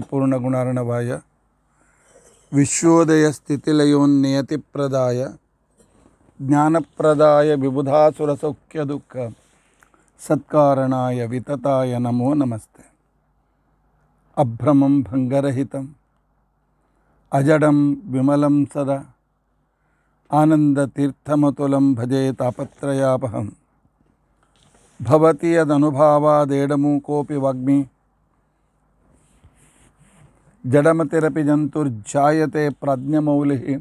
ज्ञान प्रदाय ज्ञानप्रदाय दुख सत्कारणाय वितताय नमो नमस्ते अभ्रमं भंगरहितं अजडं विमलं सदा आनन्दतीर्थमतुलं भजे तापत्रयापहं भवति यदनुभावादेडमूकोऽपि वाग्मी जडमतिरपि जंतुर्जाते प्रज्ञमौलि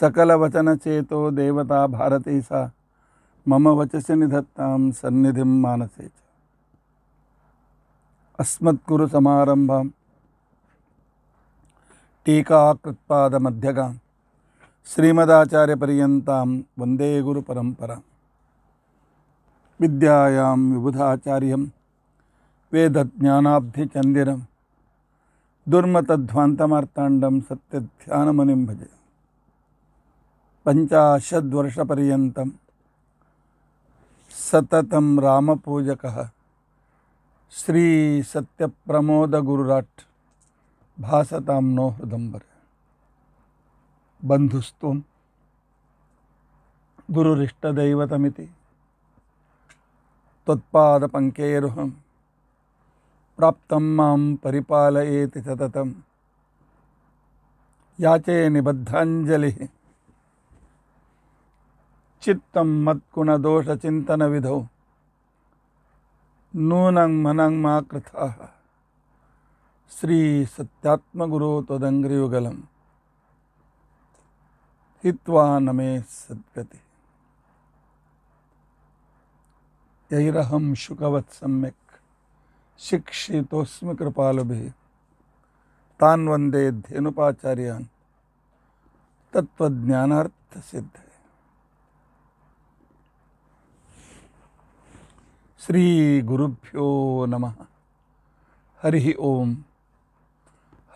सकलवचनचेतो देवता भारती सा मम वचसि निधत्ता सन्निधि मानसे अस्मत्कुर अस्मद्गुरुसमारम्भां टीकाकृत्पादमध्यगां श्रीमदाचार्यपर्यता वंदे गुरुपरंपरा विद्यायां विबुधाचार्यं ध्यान सत्यध्यानमुनिं भजे पञ्चाशद्वर्षपर्यन्तं सततं रामपूजकः श्रीसत्यप्रमोदगुरुराट् भासतां नो हृदम्बर बन्धुस्त्वं गुरुरिष्टदैवतमिति त्वत्पादपङ्केरुहम् प्राप्त मं परिपालयेति सतत याचे निबद्धाञ्जलिः चित्तं मत्कुणदोषचिन्तनविधौ नूनं मनं मा कृथाः श्रीसत्यात्मगुरो त्वदङ्घ्रियुगलं हित्वा नमे सद्गतिः यैरहं शुकवत् सम्यक् शिक्षितोस्म कृपाल तान वंदे धेनुपाचार्यान तत्वज्ञानार्थ सिद्ध श्री गुरुभ्यो नमः हरि ओम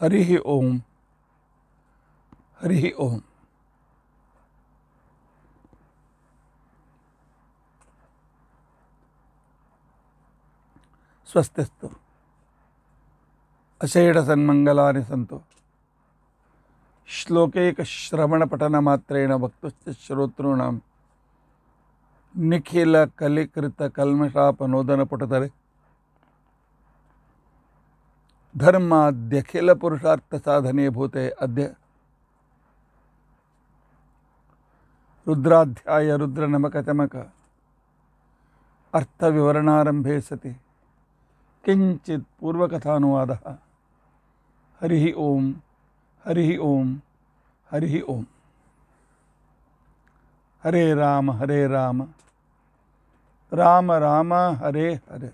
हरि ओम हरि ओम ಸ್ವಸ್ತಿಸ್ತು ಅಶೇಢ ಸನ್ಮಂಗಲಾನಿ ಸಂತು ಶ್ಲೋಕೈಕ ಶ್ರವಣ ಪಠನ ಮಾತ್ರೇಣ ಭಕ್ತಶ್ಚ ಶ್ರೋತೃಣಾಂ ನಿಖಿಲ ಕಲಿಕೃತ ಕಲ್ಮಶಾಪನೋದನ ಪುಟತರೆ ಧರ್ಮಾದ್ಯಖಿಲ ಪುರುಷಾರ್ಥ ಸಾಧನೆ ಭೂತೆ ಅದ್ಯ ರುದ್ರಾಧ್ಯಾಯ ರುದ್ರ ನಮಕ ಚಮಕ ಅರ್ಥವಿವರಣಾರಂಭೆ ಸತಿ किंचित पूर्वकथावाद हरि ओम हरि ओम हरि ओम हरे राम हरे राम राम राम हरे हरे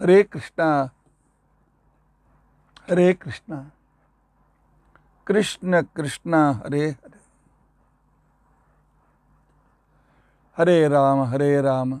हरे कृष्णा हरे कृष्णा कृष्ण कृष्णा हरे हरे हरे राम हरे राम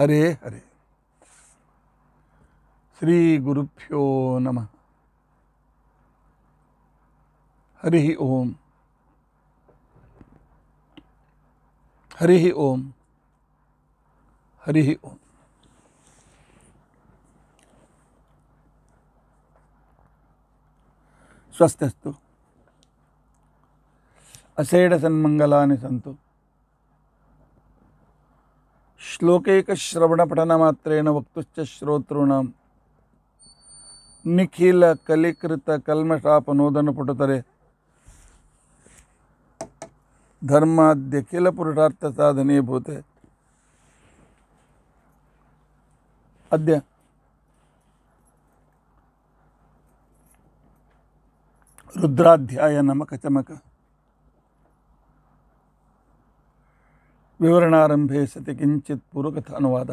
हरे हरे श्री गुरुभ्यो नमः हरि ओम हरि ओम हरि ओम स्वस्थस्तु अशेड़ सन्मंगला सन्तु श्लोकैकश्रवणपठनमात्रेण वक्तुश्च श्रोतॄणां निखिलकलिकृतकल्मषापनोदनपुटतरे धर्माद्यखिलपुरुषार्थसाधने भूते अद्य रुद्राध्याय नमकचमक ವಿವರಣಾರಂಭೆ ಸತಿ ಕಿಂಚಿತ್ ಪೂರ್ವಕಥ ಅನುವಾದ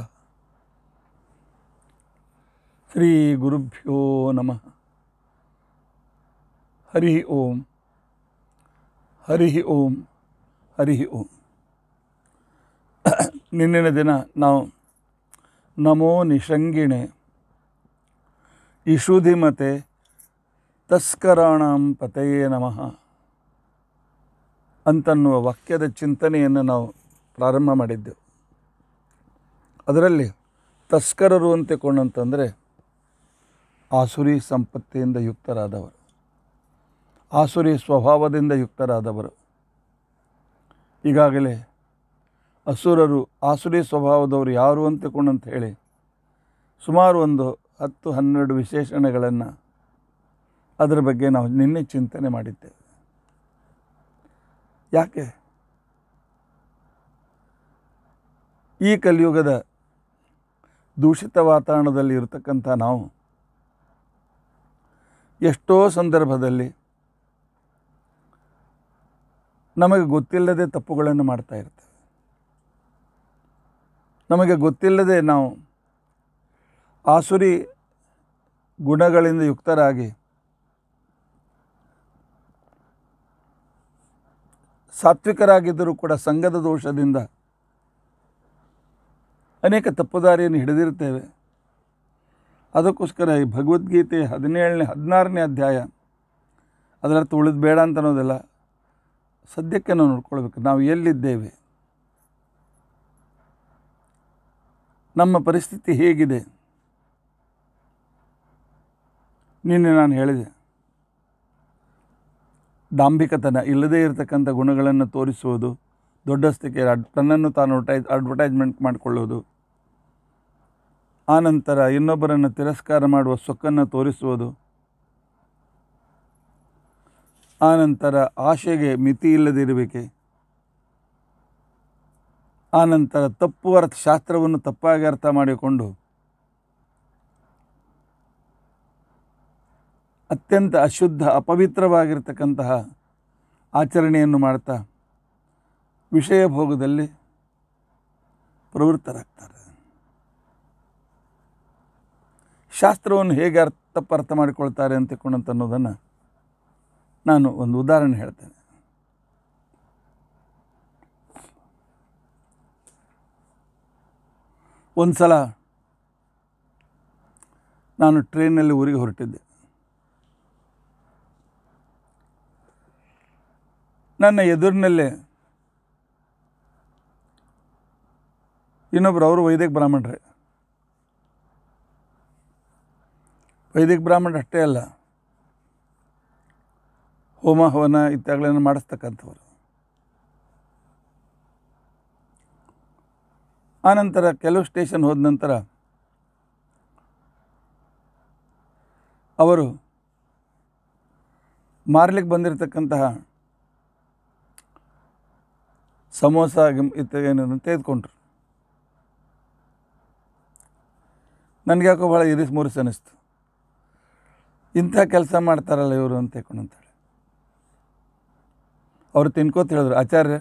ಶ್ರೀ ಗುರುಭ್ಯೋ ನಮಃ ಹರಿ ಓಂ ಹರಿ ಓಂ ಹರಿ ಓಂ ನಿನ್ನೆ ದಿನ ನಾವು ನಮೋ ನಿಶಂಗಿಣೆ ಇಶುಧಿಮತೆ ತಸ್ಕರಾಣಾಂ ಪತೆಯೇ ನಮಃ ಅಂತನ್ನುವ ವಾಕ್ಯದ ಚಿಂತನೆಯನ್ನು ನಾವು ಪ್ರಾರಂಭ ಮಾಡಿದ್ದೆವು ಅದರಲ್ಲಿ ತಸ್ಕರರು ಕೊಂಡಂತಂದರೆ ಆಸುರಿ ಸಂಪತ್ತಿಯಿಂದ ಯುಕ್ತರಾದವರು ಆಸುರಿ ಸ್ವಭಾವದಿಂದ ಯುಕ್ತರಾದವರು ಈಗಾಗಲೇ ಅಸುರರು ಆಸುರಿ ಸ್ವಭಾವದವರು ಯಾರು ಅಂತ ಹೇಳಿ ಸುಮಾರು ಒಂದು ಹತ್ತು ಹನ್ನೆರಡು ವಿಶೇಷಣೆಗಳನ್ನು ಅದರ ಬಗ್ಗೆ ನಾವು ನಿನ್ನೆ ಚಿಂತನೆ ಮಾಡಿದ್ದೇವೆ ಯಾಕೆ ಈ ಕಲಿಯುಗದ ದೂಷಿತ ವಾತಾವರಣದಲ್ಲಿ ಇರತಕ್ಕಂಥ ನಾವು ಎಷ್ಟೋ ಸಂದರ್ಭದಲ್ಲಿ ನಮಗೆ ಗೊತ್ತಿಲ್ಲದೆ ತಪ್ಪುಗಳನ್ನು ಮಾಡ್ತಾ ಇರ್ತೇವೆ ನಮಗೆ ಗೊತ್ತಿಲ್ಲದೆ ನಾವು ಆಸುರಿ ಗುಣಗಳಿಂದ ಯುಕ್ತರಾಗಿ ಸಾತ್ವಿಕರಾಗಿದ್ದರೂ ಕೂಡ ಸಂಘದ ದೋಷದಿಂದ ಅನೇಕ ತಪ್ಪುದಾರಿಯನ್ನು ಹಿಡಿದಿರ್ತೇವೆ ಅದಕ್ಕೋಸ್ಕರ ಈ ಭಗವದ್ಗೀತೆ ಹದಿನೇಳನೇ ಹದಿನಾರನೇ ಅಧ್ಯಾಯ ಅದರರ್ಥ ಉಳಿದು ಬೇಡ ಅಂತ ಅನ್ನೋದೆಲ್ಲ ಸದ್ಯಕ್ಕೆ ನಾವು ನೋಡ್ಕೊಳ್ಬೇಕು ನಾವು ಎಲ್ಲಿದ್ದೇವೆ ನಮ್ಮ ಪರಿಸ್ಥಿತಿ ಹೇಗಿದೆ ನಿನ್ನೆ ನಾನು ಹೇಳಿದೆ ಡಾಂಬಿಕತನ ಇಲ್ಲದೇ ಇರತಕ್ಕಂಥ ಗುಣಗಳನ್ನು ತೋರಿಸುವುದು ಅಡ್ ತನ್ನನ್ನು ತಾನು ಅಡ್ವರ್ಟೈಸ್ಮೆಂಟ್ ಮಾಡಿಕೊಳ್ಳೋದು ಆನಂತರ ಇನ್ನೊಬ್ಬರನ್ನು ತಿರಸ್ಕಾರ ಮಾಡುವ ಸೊಕ್ಕನ್ನು ತೋರಿಸುವುದು ಆನಂತರ ಆಶೆಗೆ ಮಿತಿ ಇಲ್ಲದಿರಬೇಕೆ ಆನಂತರ ತಪ್ಪು ಅರ್ಥ ಶಾಸ್ತ್ರವನ್ನು ತಪ್ಪಾಗಿ ಅರ್ಥ ಮಾಡಿಕೊಂಡು ಅತ್ಯಂತ ಅಶುದ್ಧ ಅಪವಿತ್ರವಾಗಿರ್ತಕ್ಕಂತಹ ಆಚರಣೆಯನ್ನು ಮಾಡ್ತಾ ವಿಷಯ ಭೋಗದಲ್ಲಿ ಪ್ರವೃತ್ತರಾಗ್ತಾರೆ ಶಾಸ್ತ್ರವನ್ನು ಹೇಗೆ ಅರ್ಥಪ್ಪ ಅರ್ಥ ಮಾಡಿಕೊಳ್ತಾರೆ ಅಂತ ತಿಳ್ಕೊಂಡಂತ ಅನ್ನೋದನ್ನು ನಾನು ಒಂದು ಉದಾಹರಣೆ ಹೇಳ್ತೇನೆ ಒಂದು ಸಲ ನಾನು ಟ್ರೈನಲ್ಲಿ ಊರಿಗೆ ಹೊರಟಿದ್ದೆ ನನ್ನ ಎದುರಿನಲ್ಲೇ ಇನ್ನೊಬ್ರು ಅವರು ವೈದ್ಯಕ್ಕೆ ಬ್ರಾಹ್ಮಣರೇ ವೈದಿಕ ಬ್ರಾಹ್ಮಣ ಅಷ್ಟೇ ಅಲ್ಲ ಹೋಮ ಹವನ ಇತ್ಯಾಗಳನ್ನು ಮಾಡಿಸ್ತಕ್ಕಂಥವ್ರು ಆನಂತರ ಕೆಲವು ಸ್ಟೇಷನ್ ಹೋದ ನಂತರ ಅವರು ಮಾರ್ಲಿಕ್ಕೆ ಬಂದಿರತಕ್ಕಂತಹ ಸಮೋಸ ಇತ್ಯಾದಿ ತೆಗೆದುಕೊಂಡ್ರು ನನಗೆ ಯಾಕೋ ಭಾಳ ಇರಿಸ್ ಮುರಿಸ್ ಅನ್ನಿಸ್ತು ಇಂಥ ಕೆಲಸ ಮಾಡ್ತಾರಲ್ಲ ಇವರು ಅಂತ ಅಂತೇಳಿ ಅವರು ತಿನ್ಕೋತ ಹೇಳಿದ್ರು ಆಚಾರ್ಯ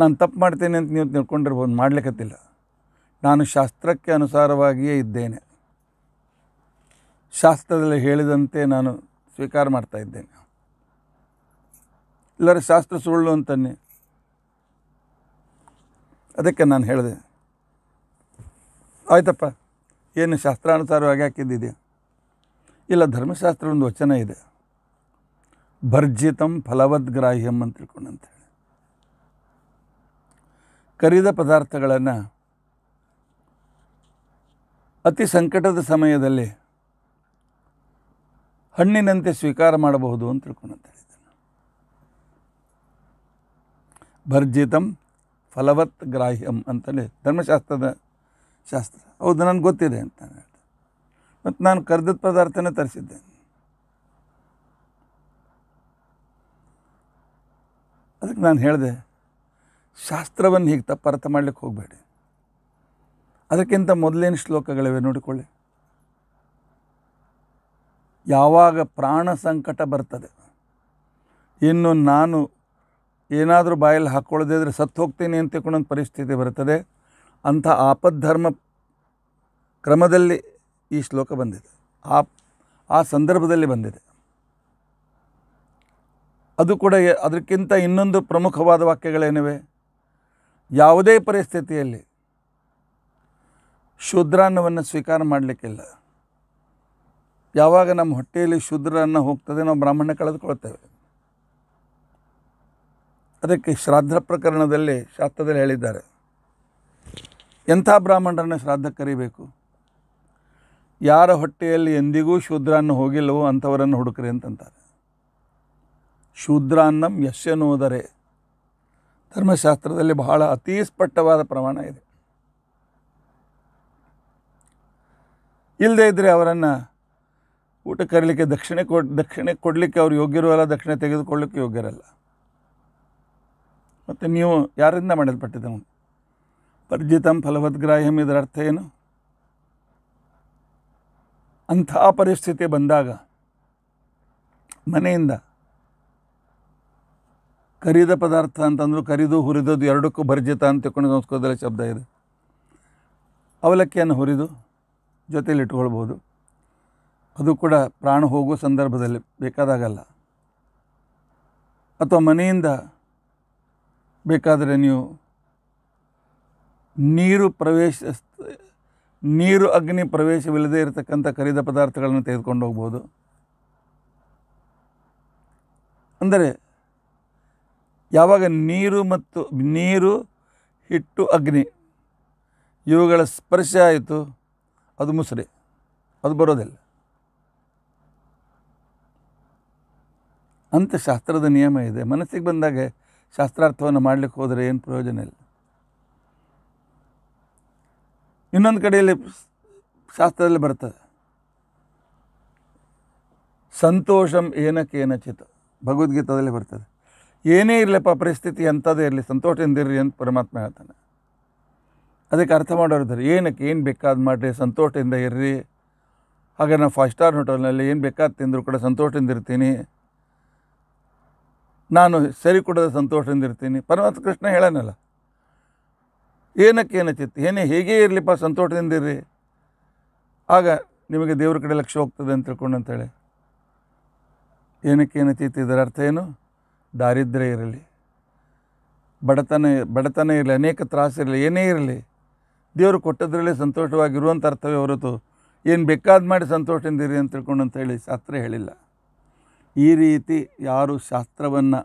ನಾನು ತಪ್ಪು ಮಾಡ್ತೇನೆ ಅಂತ ನೀವು ತಿಳ್ಕೊಂಡಿರ್ಬೋದು ಮಾಡ್ಲಿಕ್ಕತ್ತಿಲ್ಲ ನಾನು ಶಾಸ್ತ್ರಕ್ಕೆ ಅನುಸಾರವಾಗಿಯೇ ಇದ್ದೇನೆ ಶಾಸ್ತ್ರದಲ್ಲಿ ಹೇಳಿದಂತೆ ನಾನು ಸ್ವೀಕಾರ ಮಾಡ್ತಾ ಇದ್ದೇನೆ ಇಲ್ಲರ ಶಾಸ್ತ್ರ ಸುಳ್ಳು ಅಂತಾನೆ ಅದಕ್ಕೆ ನಾನು ಹೇಳಿದೆ ಆಯ್ತಪ್ಪ ಏನು ಶಾಸ್ತ್ರಾನುಸಾರವಾಗಿ ಹಾಕಿದ್ದಿದೆ ಇಲ್ಲ ಧರ್ಮಶಾಸ್ತ್ರ ಒಂದು ವಚನ ಇದೆ ಭರ್ಜಿತಂ ಫಲವದ್ಗ್ರಾಹ್ಯಂ ಅಂತ ಹೇಳಿ ಕರಿದ ಪದಾರ್ಥಗಳನ್ನು ಅತಿ ಸಂಕಟದ ಸಮಯದಲ್ಲಿ ಹಣ್ಣಿನಂತೆ ಸ್ವೀಕಾರ ಮಾಡಬಹುದು ಅಂತ ಅಂತ ಹೇಳಿದ್ದಾನೆ ಭರ್ಜಿತಂ ಫಲವತ್ ಗ್ರಾಹ್ಯಂ ಅಂತಲೇ ಧರ್ಮಶಾಸ್ತ್ರದ ಶಾಸ್ತ್ರ ಹೌದು ನನಗೆ ಗೊತ್ತಿದೆ ಅಂತ ನಾನು ಮತ್ತು ನಾನು ಕರೆದಿದ್ದ ಪದಾರ್ಥನೇ ತರಿಸಿದ್ದೇನೆ ಅದಕ್ಕೆ ನಾನು ಹೇಳಿದೆ ಶಾಸ್ತ್ರವನ್ನು ಹೀಗೆ ತಪ್ಪರ್ಥ ಮಾಡಲಿಕ್ಕೆ ಹೋಗಬೇಡಿ ಅದಕ್ಕಿಂತ ಮೊದಲೇನು ಶ್ಲೋಕಗಳಿವೆ ನೋಡಿಕೊಳ್ಳಿ ಯಾವಾಗ ಪ್ರಾಣ ಸಂಕಟ ಬರ್ತದೆ ಇನ್ನು ನಾನು ಏನಾದರೂ ಬಾಯಲ್ಲಿ ಹಾಕ್ಕೊಳ್ಳದೇ ಇದ್ದರೆ ಸತ್ತು ಹೋಗ್ತೀನಿ ಅಂತ ತಿಳ್ಕೊಂಡೊಂದು ಪರಿಸ್ಥಿತಿ ಬರ್ತದೆ ಅಂಥ ಆಪದ್ಧರ್ಮ ಕ್ರಮದಲ್ಲಿ ಈ ಶ್ಲೋಕ ಬಂದಿದೆ ಆ ಆ ಸಂದರ್ಭದಲ್ಲಿ ಬಂದಿದೆ ಅದು ಕೂಡ ಅದಕ್ಕಿಂತ ಇನ್ನೊಂದು ಪ್ರಮುಖವಾದ ವಾಕ್ಯಗಳೇನಿವೆ ಯಾವುದೇ ಪರಿಸ್ಥಿತಿಯಲ್ಲಿ ಶೂದ್ರಾನ್ನವನ್ನು ಸ್ವೀಕಾರ ಮಾಡಲಿಕ್ಕಿಲ್ಲ ಯಾವಾಗ ನಮ್ಮ ಹೊಟ್ಟೆಯಲ್ಲಿ ಶೂದ್ರಾನ್ನ ಹೋಗ್ತದೆ ನಾವು ಬ್ರಾಹ್ಮಣ ಕಳೆದುಕೊಳ್ತೇವೆ ಅದಕ್ಕೆ ಶ್ರಾದ್ದ ಪ್ರಕರಣದಲ್ಲಿ ಶಾಸ್ತ್ರದಲ್ಲಿ ಹೇಳಿದ್ದಾರೆ ಎಂಥ ಬ್ರಾಹ್ಮಣರನ್ನ ಶ್ರಾದ್ದ ಕರಿಬೇಕು ಯಾರ ಹೊಟ್ಟೆಯಲ್ಲಿ ಎಂದಿಗೂ ಶೂದ್ರಾನ್ನ ಹೋಗಿಲ್ಲವೋ ಅಂಥವರನ್ನು ಹುಡುಕ್ರಿ ಅಂತಂತಾರೆ ಶೂದ್ರಾನ್ನಂ ಯಶನೋದರೆ ಧರ್ಮಶಾಸ್ತ್ರದಲ್ಲಿ ಬಹಳ ಅತೀ ಸ್ಪಷ್ಟವಾದ ಪ್ರಮಾಣ ಇದೆ ಇಲ್ಲದೇ ಇದ್ದರೆ ಅವರನ್ನು ಊಟ ಕರೀಲಿಕ್ಕೆ ದಕ್ಷಿಣೆ ಕೊ ದಕ್ಷಿಣೆ ಕೊಡಲಿಕ್ಕೆ ಅವ್ರು ಅಲ್ಲ ದಕ್ಷಿಣೆ ತೆಗೆದುಕೊಳ್ಳಲಿಕ್ಕೆ ಯೋಗ್ಯರಲ್ಲ ಮತ್ತು ನೀವು ಯಾರಿಂದ ಮಾಡಲ್ಪಟ್ಟಿದ್ದ ವರ್ಜಿತಂ ಫಲವದ್ಗ್ರಾಹ್ಯಂ ಅರ್ಥ ಏನು ಅಂಥ ಪರಿಸ್ಥಿತಿ ಬಂದಾಗ ಮನೆಯಿಂದ ಕರಿದ ಪದಾರ್ಥ ಅಂತಂದ್ರು ಕರಿದು ಹುರಿದದ್ದು ಎರಡಕ್ಕೂ ಭರ್ಜಿತ ಅಂತ ತಿಳ್ಕೊಂಡು ಸಂಸ್ಕೃತದಲ್ಲಿ ಶಬ್ದ ಇದೆ ಅವಲಕ್ಕಿಯನ್ನು ಹುರಿದು ಜೊತೆಯಲ್ಲಿ ಇಟ್ಕೊಳ್ಬೋದು ಅದು ಕೂಡ ಪ್ರಾಣ ಹೋಗೋ ಸಂದರ್ಭದಲ್ಲಿ ಬೇಕಾದಾಗಲ್ಲ ಅಥವಾ ಮನೆಯಿಂದ ಬೇಕಾದರೆ ನೀವು ನೀರು ಪ್ರವೇಶ ನೀರು ಅಗ್ನಿ ಪ್ರವೇಶವಿಲ್ಲದೆ ಇರತಕ್ಕಂಥ ಕರಿದ ಪದಾರ್ಥಗಳನ್ನು ತೆಗೆದುಕೊಂಡು ಹೋಗ್ಬೋದು ಅಂದರೆ ಯಾವಾಗ ನೀರು ಮತ್ತು ನೀರು ಹಿಟ್ಟು ಅಗ್ನಿ ಇವುಗಳ ಸ್ಪರ್ಶ ಆಯಿತು ಅದು ಮುಸುರಿ ಅದು ಬರೋದಿಲ್ಲ ಅಂತ ಶಾಸ್ತ್ರದ ನಿಯಮ ಇದೆ ಮನಸ್ಸಿಗೆ ಬಂದಾಗ ಶಾಸ್ತ್ರಾರ್ಥವನ್ನು ಮಾಡಲಿಕ್ಕೆ ಹೋದರೆ ಏನು ಪ್ರಯೋಜನ ಇಲ್ಲ ಇನ್ನೊಂದು ಕಡೆಯಲ್ಲಿ ಶಾಸ್ತ್ರದಲ್ಲಿ ಬರ್ತದೆ ಸಂತೋಷಂ ಚಿತ ಭಗವದ್ಗೀತಾದಲ್ಲಿ ಬರ್ತದೆ ಏನೇ ಇರಲಿಪ್ಪ ಪರಿಸ್ಥಿತಿ ಎಂಥದೇ ಇರಲಿ ಇರ್ರಿ ಅಂತ ಪರಮಾತ್ಮ ಹೇಳ್ತಾನೆ ಅದಕ್ಕೆ ಅರ್ಥ ಮಾಡೋರಿದ್ದಾರೆ ಏನಕ್ಕೆ ಏನು ಬೇಕಾದ ಮಾಡಿರಿ ಸಂತೋಷದಿಂದ ಇರ್ರಿ ಹಾಗೆ ನಾನು ಫೈವ್ ಸ್ಟಾರ್ ಹೋಟೆಲ್ನಲ್ಲಿ ಏನು ಬೇಕಾದ ತಿಂದರೂ ಕೂಡ ಸಂತೋಷದಿಂದ ಇರ್ತೀನಿ ನಾನು ಸರಿ ಕೊಡದ ಸಂತೋಷದಿಂದ ಇರ್ತೀನಿ ಪರಮಾತ್ಮ ಕೃಷ್ಣ ಹೇಳೋನಲ್ಲ ಏನಕ್ಕೆ ಏನಚಿತ್ತು ಏನೇ ಹೇಗೆ ಇರಲಿಪ್ಪ ಸಂತೋಷದಿಂದ ಇರ್ರಿ ಆಗ ನಿಮಗೆ ದೇವ್ರ ಕಡೆ ಲಕ್ಷ್ಯ ಹೋಗ್ತದೆ ಅಂತ ತಿಳ್ಕೊಂಡು ಅಂತೇಳಿ ಏನಕ್ಕೆ ಏನಚಿತ್ತು ಇದರ ಅರ್ಥ ಏನು ದಾರಿದ್ರ್ಯ ಇರಲಿ ಬಡತನ ಬಡತನ ಇರಲಿ ಅನೇಕ ತ್ರಾಸ ಇರಲಿ ಏನೇ ಇರಲಿ ದೇವರು ಕೊಟ್ಟದ್ರಲ್ಲೇ ಸಂತೋಷವಾಗಿರುವಂಥ ಅರ್ಥವೇ ಹೊರತು ಏನು ಬೇಕಾದ ಮಾಡಿ ಸಂತೋಷದಿಂದಿರಿ ಅಂತ ತಿಳ್ಕೊಂಡು ಅಂತ ಹೇಳಿ ಶಾಸ್ತ್ರ ಹೇಳಿಲ್ಲ ಈ ರೀತಿ ಯಾರು ಶಾಸ್ತ್ರವನ್ನು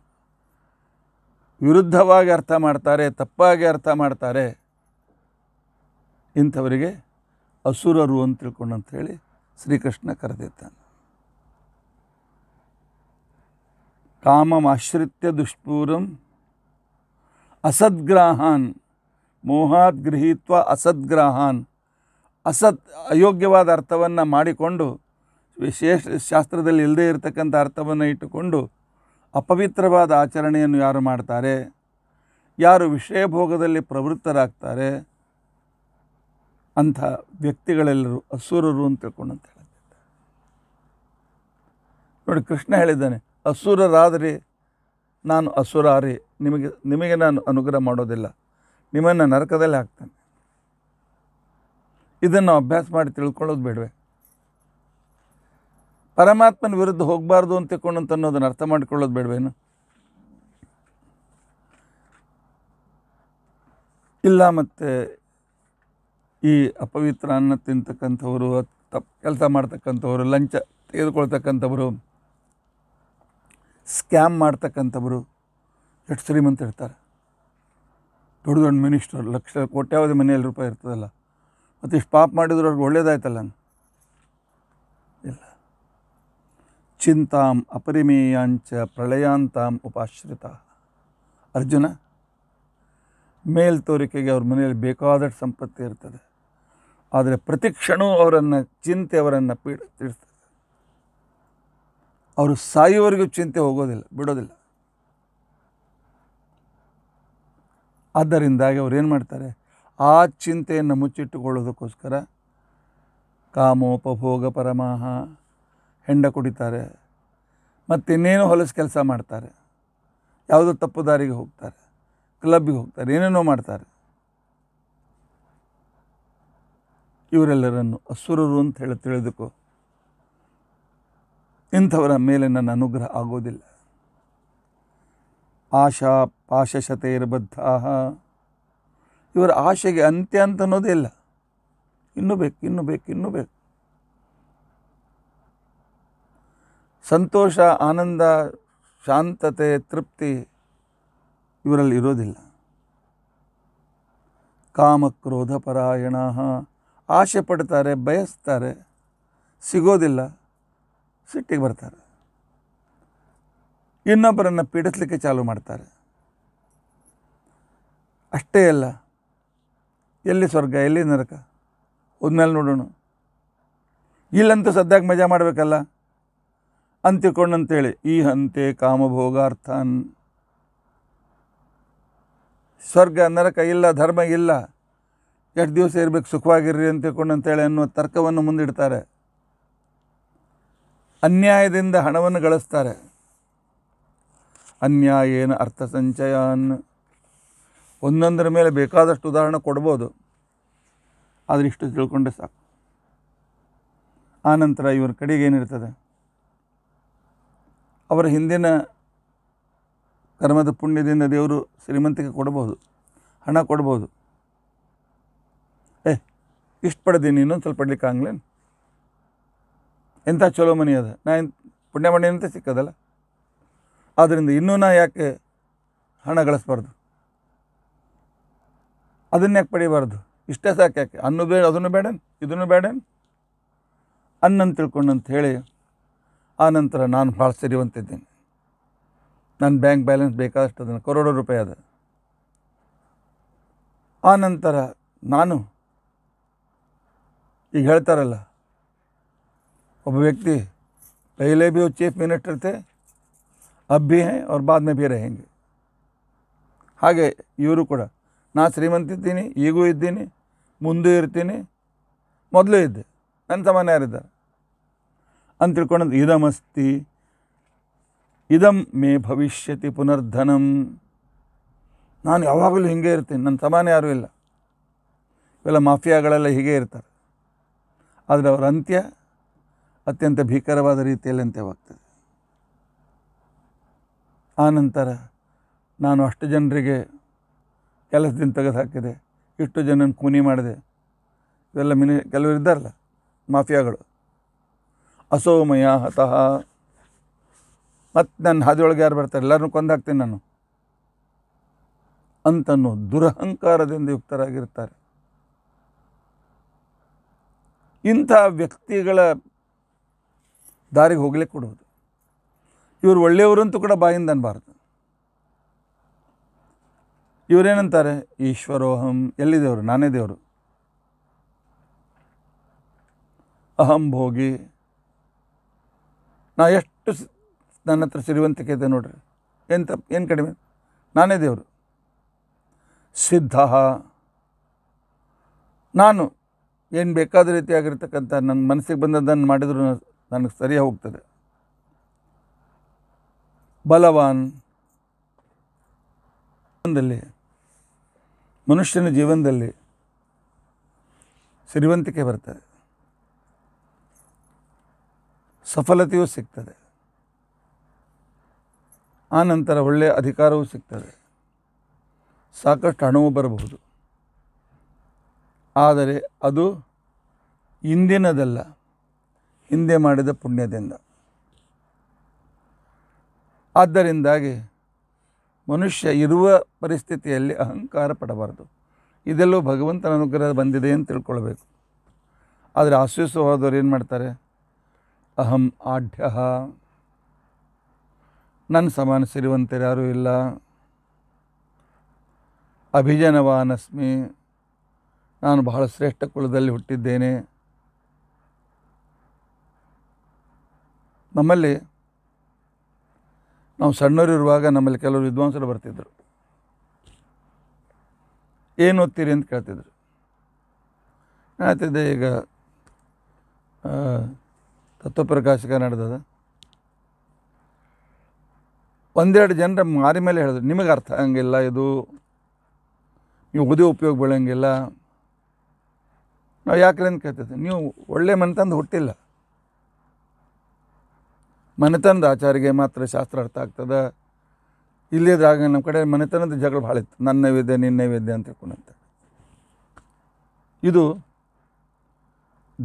ವಿರುದ್ಧವಾಗಿ ಅರ್ಥ ಮಾಡ್ತಾರೆ ತಪ್ಪಾಗಿ ಅರ್ಥ ಮಾಡ್ತಾರೆ ಇಂಥವರಿಗೆ ಅಸುರರು ಅಂತ ತಿಳ್ಕೊಂಡು ಅಂತ ಹೇಳಿ ಶ್ರೀಕೃಷ್ಣ ಕರೆದಿದ್ದಾನೆ ಕಾಮಮಾಶ್ರಿತ್ಯ ದುಷ್ಪೂರಂ ಅಸದ್ಗ್ರಾಹಾನ್ ಮೋಹಾತ್ ಗೃಹೀತ್ವ ಅಸದ್ಗ್ರಾಹಾನ್ ಅಸತ್ ಅಯೋಗ್ಯವಾದ ಅರ್ಥವನ್ನು ಮಾಡಿಕೊಂಡು ವಿಶೇಷ ಶಾಸ್ತ್ರದಲ್ಲಿ ಇಲ್ಲದೇ ಇರತಕ್ಕಂಥ ಅರ್ಥವನ್ನು ಇಟ್ಟುಕೊಂಡು ಅಪವಿತ್ರವಾದ ಆಚರಣೆಯನ್ನು ಯಾರು ಮಾಡ್ತಾರೆ ಯಾರು ವಿಷಯ ಭೋಗದಲ್ಲಿ ಪ್ರವೃತ್ತರಾಗ್ತಾರೆ ಅಂಥ ವ್ಯಕ್ತಿಗಳೆಲ್ಲರೂ ಅಸುರರು ಅಂತ ತಿಳ್ಕೊಂಡಂತ ಹೇಳಿದ್ದಾರೆ ನೋಡಿ ಕೃಷ್ಣ ಹೇಳಿದ್ದಾನೆ ಅಸುರರಾದರೆ ನಾನು ಅಸುರಾರಿ ನಿಮಗೆ ನಿಮಗೆ ನಾನು ಅನುಗ್ರಹ ಮಾಡೋದಿಲ್ಲ ನಿಮ್ಮನ್ನು ನರಕದಲ್ಲಿ ಹಾಕ್ತಾನೆ ಇದನ್ನು ಅಭ್ಯಾಸ ಮಾಡಿ ತಿಳ್ಕೊಳ್ಳೋದು ಬೇಡವೆ ಪರಮಾತ್ಮನ ವಿರುದ್ಧ ಹೋಗಬಾರ್ದು ಅಂತ ಅಂತ ಅನ್ನೋದನ್ನು ಅರ್ಥ ಮಾಡ್ಕೊಳ್ಳೋದು ಬೇಡವೇನು ಇಲ್ಲ ಮತ್ತು ಈ ಅಪವಿತ್ರ ಅನ್ನ ತಿಂತಕ್ಕಂಥವರು ತಪ್ಪು ಕೆಲಸ ಮಾಡ್ತಕ್ಕಂಥವ್ರು ಲಂಚ ತೆಗೆದುಕೊಳ್ತಕ್ಕಂಥವರು ಸ್ಕ್ಯಾಮ್ ಮಾಡ್ತಕ್ಕಂಥವರು ಎಷ್ಟು ಶ್ರೀಮಂತ ಇರ್ತಾರೆ ದೊಡ್ಡ ದೊಡ್ಡ ಮಿನಿಸ್ಟರ್ ಲಕ್ಷ ಕೋಟ್ಯಾವಧಿ ಮನೆಯಲ್ಲಿ ರೂಪಾಯಿ ಇರ್ತದಲ್ಲ ಮತ್ತು ಇಷ್ಟು ಪಾಪ ಮಾಡಿದ್ರು ಅವ್ರಿಗೆ ಒಳ್ಳೇದಾಯ್ತಲ್ಲ ಇಲ್ಲ ಚಿಂತಾಂ ಅಪರಿಮೇಯಾಂಚ ಪ್ರಳಯಾಂತಾಂ ಉಪಾಶ್ರಿತ ಅರ್ಜುನ ಮೇಲ್ತೋರಿಕೆಗೆ ಅವ್ರ ಮನೆಯಲ್ಲಿ ಬೇಕಾದಷ್ಟು ಸಂಪತ್ತಿ ಇರ್ತದೆ ಆದರೆ ಪ್ರತಿ ಕ್ಷಣವೂ ಅವರನ್ನು ಚಿಂತೆ ಅವರನ್ನು ಪೀಡ ತಿಳಿಸ್ತಾರೆ ಅವರು ಸಾಯುವವರೆಗೂ ಚಿಂತೆ ಹೋಗೋದಿಲ್ಲ ಬಿಡೋದಿಲ್ಲ ಆದ್ದರಿಂದಾಗಿ ಅವ್ರು ಏನು ಮಾಡ್ತಾರೆ ಆ ಚಿಂತೆಯನ್ನು ಮುಚ್ಚಿಟ್ಟುಕೊಳ್ಳೋದಕ್ಕೋಸ್ಕರ ಕಾಮೋಪಭೋಗ ಪರಮಾಹ ಹೆಂಡ ಕುಡಿತಾರೆ ಮತ್ತಿನ್ನೇನು ಹೊಲಸು ಕೆಲಸ ಮಾಡ್ತಾರೆ ಯಾವುದೋ ತಪ್ಪು ದಾರಿಗೆ ಹೋಗ್ತಾರೆ ಕ್ಲಬ್ಬಿಗೆ ಹೋಗ್ತಾರೆ ಏನೇನೋ ಮಾಡ್ತಾರೆ ಇವರೆಲ್ಲರನ್ನು ಅಸುರರು ಅಂತ ಹೇಳಿ ತಿಳಿದುಕೋ ಇಂಥವರ ಮೇಲೆ ನನ್ನ ಅನುಗ್ರಹ ಆಗೋದಿಲ್ಲ ಆಶಾ ಪಾಶಶತೈರ್ಬದ್ಧ ಇವರ ಆಶೆಗೆ ಅಂತ್ಯ ಅಂತ ಅನ್ನೋದೇ ಇಲ್ಲ ಇನ್ನೂ ಬೇಕು ಇನ್ನೂ ಬೇಕು ಇನ್ನೂ ಬೇಕು ಸಂತೋಷ ಆನಂದ ಶಾಂತತೆ ತೃಪ್ತಿ ಇವರಲ್ಲಿ ಇರೋದಿಲ್ಲ ಪರಾಯಣ ಆಸೆ ಪಡ್ತಾರೆ ಬಯಸ್ತಾರೆ ಸಿಗೋದಿಲ್ಲ ಸಿಟ್ಟಿಗೆ ಬರ್ತಾರೆ ಇನ್ನೊಬ್ಬರನ್ನು ಪೀಡಿಸಲಿಕ್ಕೆ ಚಾಲು ಮಾಡ್ತಾರೆ ಅಷ್ಟೇ ಅಲ್ಲ ಎಲ್ಲಿ ಸ್ವರ್ಗ ಎಲ್ಲಿ ನರಕ ಹೋದ್ಮೇಲೆ ನೋಡೋಣ ಇಲ್ಲಂತೂ ಸದ್ಯಕ್ಕೆ ಮಜಾ ಮಾಡಬೇಕಲ್ಲ ಅಂತಿಕೊಂಡಂತೇಳಿ ಈ ಹಂತೆ ಕಾಮಭೋಗಾರ್ಥನ್ ಸ್ವರ್ಗ ನರಕ ಇಲ್ಲ ಧರ್ಮ ಇಲ್ಲ ಎಷ್ಟು ದಿವಸ ಇರಬೇಕು ಸುಖವಾಗಿರ್ರಿ ಅಂತ ತಿಳ್ಕೊಂಡು ಅಂತೇಳಿ ಅನ್ನುವ ತರ್ಕವನ್ನು ಮುಂದಿಡ್ತಾರೆ ಅನ್ಯಾಯದಿಂದ ಹಣವನ್ನು ಗಳಿಸ್ತಾರೆ ಏನು ಅರ್ಥ ಸಂಚಯ ಒಂದೊಂದರ ಮೇಲೆ ಬೇಕಾದಷ್ಟು ಉದಾಹರಣೆ ಕೊಡ್ಬೋದು ಆದರೆ ಇಷ್ಟು ತಿಳ್ಕೊಂಡ್ರೆ ಸಾಕು ಆನಂತರ ಇವರ ಕಡೆಗೆ ಏನಿರ್ತದೆ ಅವರ ಹಿಂದಿನ ಕರ್ಮದ ಪುಣ್ಯದಿಂದ ದೇವರು ಶ್ರೀಮಂತಿಕೆ ಕೊಡ್ಬೋದು ಹಣ ಕೊಡ್ಬೋದು ಇಷ್ಟು ಪಡೆದೀನಿ ಇನ್ನೊಂದು ಸ್ವಲ್ಪ ಪಡ್ಲಿಕ್ಕೆ ಆಗ್ಲೇನು ಎಂಥ ಚಲೋ ಮನೆ ಅದ ನಾ ಪುಣ್ಯ ಮನೆ ಅಂತ ಸಿಕ್ಕದಲ್ಲ ಆದ್ದರಿಂದ ಇನ್ನೂ ನಾ ಯಾಕೆ ಹಣ ಗಳಿಸ್ಬಾರ್ದು ಅದನ್ನ ಯಾಕೆ ಪಡಿಬಾರ್ದು ಇಷ್ಟೇ ಸಾಕು ಯಾಕೆ ಅನ್ನು ಬೇಡ ಅದನ್ನು ಬೇಡೇನು ಇದನ್ನು ಬೇಡೇನು ಅನ್ನಂತ ತಿಳ್ಕೊಂಡು ಅಂತ ಹೇಳಿ ಆ ನಂತರ ನಾನು ಭಾಳ ಸಿರಿವಂತಿದ್ದೇನೆ ನನ್ನ ಬ್ಯಾಂಕ್ ಬ್ಯಾಲೆನ್ಸ್ ಬೇಕಾದಷ್ಟು ಅದನ್ನು ಕರೋಡೋ ರೂಪಾಯಿ ಅದ ಆ ನಂತರ ನಾನು ಈಗ ಹೇಳ್ತಾರಲ್ಲ ಒಬ್ಬ ವ್ಯಕ್ತಿ ಪೈಲೆ भी ಚೀಫ್ ಮಿನಿಸ್ಟರ್ मिनिस्टर थे अब भी हैं और बाद में भी ಹಾಗೆ ಇವರು ಕೂಡ ನಾ ಇದ್ದೀನಿ ಈಗೂ ಇದ್ದೀನಿ ಮುಂದೂ ಇರ್ತೀನಿ ಮೊದಲು ಇದ್ದೆ ನನ್ನ ಸಮಾನ ಯಾರಿದ್ದಾರೆ ಅಂತ ತಿಳ್ಕೊಂಡು ಇದಮಸ್ತಿ ಇದಂ ಮೇ ಭವಿಷ್ಯತಿ ಪುನರ್ಧನಂ ನಾನು ಯಾವಾಗಲೂ ಹೀಗೆ ಇರ್ತೀನಿ ನನ್ನ ಸಮಾನ ಯಾರೂ ಇಲ್ಲ ಇವೆಲ್ಲ ಮಾಫಿಯಾಗಳೆಲ್ಲ ಹೀಗೆ ಇರ್ತಾರೆ ಆದರೆ ಅವರ ಅಂತ್ಯ ಅತ್ಯಂತ ಭೀಕರವಾದ ರೀತಿಯಲ್ಲಿ ಅಂತ್ಯವಾಗ್ತದೆ ಆನಂತರ ನಾನು ಅಷ್ಟು ಜನರಿಗೆ ಕೆಲಸದಿಂದ ತೆಗೆದು ಹಾಕಿದೆ ಇಷ್ಟು ಜನನ ಕೂನಿ ಮಾಡಿದೆ ಇವೆಲ್ಲ ಮಿನಿ ಕೆಲವರು ಇದ್ದಾರಲ್ಲ ಮಾಫಿಯಾಗಳು ಅಸೋಮಯ ಹತಃ ಮತ್ತು ನನ್ನ ಹಾದಿಯೊಳಗೆ ಯಾರು ಬರ್ತಾರೆ ಎಲ್ಲರನ್ನೂ ಕೊಂದಾಕ್ತೀನಿ ನಾನು ಅಂತನ್ನು ದುರಹಂಕಾರದಿಂದ ಯುಕ್ತರಾಗಿರ್ತಾರೆ ಇಂಥ ವ್ಯಕ್ತಿಗಳ ದಾರಿಗೆ ಹೋಗಲೇ ಕೊಡುವುದು ಇವರು ಒಳ್ಳೆಯವರಂತೂ ಕೂಡ ಬಾಯಿಂದ ಅನ್ನಬಾರ್ದು ಇವರೇನಂತಾರೆ ಈಶ್ವರೋಹಂ ದೇವರು ನಾನೇ ದೇವರು ಅಹಂ ಭೋಗಿ ನಾ ಎಷ್ಟು ನನ್ನ ಹತ್ರ ಸಿರಿವಂತಿಕೆ ಇದೆ ನೋಡ್ರಿ ಎಂತ ಏನು ಕಡಿಮೆ ನಾನೇ ದೇವರು ಸಿದ್ಧ ನಾನು ಏನು ಬೇಕಾದ ರೀತಿಯಾಗಿರ್ತಕ್ಕಂಥ ನನ್ನ ಮನಸ್ಸಿಗೆ ಬಂದದ್ದನ್ನು ಮಾಡಿದರೂ ನನಗೆ ಸರಿ ಹೋಗ್ತದೆ ಬಲವಾನ್ ಜೀವನದಲ್ಲಿ ಮನುಷ್ಯನ ಜೀವನದಲ್ಲಿ ಸಿರಿವಂತಿಕೆ ಬರ್ತದೆ ಸಫಲತೆಯೂ ಸಿಗ್ತದೆ ಆನಂತರ ಒಳ್ಳೆಯ ಅಧಿಕಾರವೂ ಸಿಗ್ತದೆ ಸಾಕಷ್ಟು ಹಣವೂ ಬರಬಹುದು ಆದರೆ ಅದು ಹಿಂದಿನದಲ್ಲ ಹಿಂದೆ ಮಾಡಿದ ಪುಣ್ಯದಿಂದ ಆದ್ದರಿಂದಾಗಿ ಮನುಷ್ಯ ಇರುವ ಪರಿಸ್ಥಿತಿಯಲ್ಲಿ ಅಹಂಕಾರ ಪಡಬಾರದು ಇದೆಲ್ಲೋ ಭಗವಂತನ ಅನುಗ್ರಹ ಬಂದಿದೆ ಅಂತ ತಿಳ್ಕೊಳ್ಬೇಕು ಆದರೆ ಆಶ್ವಾಸವಾದವರು ಏನು ಮಾಡ್ತಾರೆ ಅಹಂ ಆಢ್ಯ ನನ್ನ ಸಮಾನ ಸಿರಿವಂತರು ಯಾರೂ ಇಲ್ಲ ಅಭಿಜನವಾನಸ್ಮಿ ನಾನು ಬಹಳ ಶ್ರೇಷ್ಠ ಕುಲದಲ್ಲಿ ಹುಟ್ಟಿದ್ದೇನೆ ನಮ್ಮಲ್ಲಿ ನಾವು ಸಣ್ಣವರಿರುವಾಗ ನಮ್ಮಲ್ಲಿ ಕೆಲವರು ವಿದ್ವಾಂಸರು ಬರ್ತಿದ್ದರು ಏನು ಓದ್ತೀರಿ ಅಂತ ಕೇಳ್ತಿದ್ರು ಹೇಳ್ತಿದ್ದೆ ಈಗ ತತ್ವಪ್ರಕಾಶಕ ನಡೆದದ ಒಂದೆರಡು ಜನರ ಮಾರಿ ಮೇಲೆ ಹೇಳಿದ್ರು ನಿಮಗೆ ಅರ್ಥ ಆಗಂಗಿಲ್ಲ ಇದು ನೀವು ಓದಿ ಉಪಯೋಗ ಬೀಳಂಗಿಲ್ಲ ನಾವು ಅಂತ ಕೇಳ್ತಿದ್ವಿ ನೀವು ಒಳ್ಳೆ ಮನೆತಂದು ಹುಟ್ಟಿಲ್ಲ ಮನೆತನದ ಆಚಾರಿಗೆ ಮಾತ್ರ ಶಾಸ್ತ್ರ ಅರ್ಥ ಆಗ್ತದೆ ಇಲ್ಲಿದ್ರಾಗ ನಮ್ಮ ಕಡೆ ಮನೆತನದ ಜಗಳ ಭಾಳ ಇತ್ತು ನನ್ನ ನೈವೇದ್ಯ ನಿನ್ನೆ ನೈವೇದ್ಯ ಅಂತ ಹೇಳ್ಕೊಂಡಂತೆ ಇದು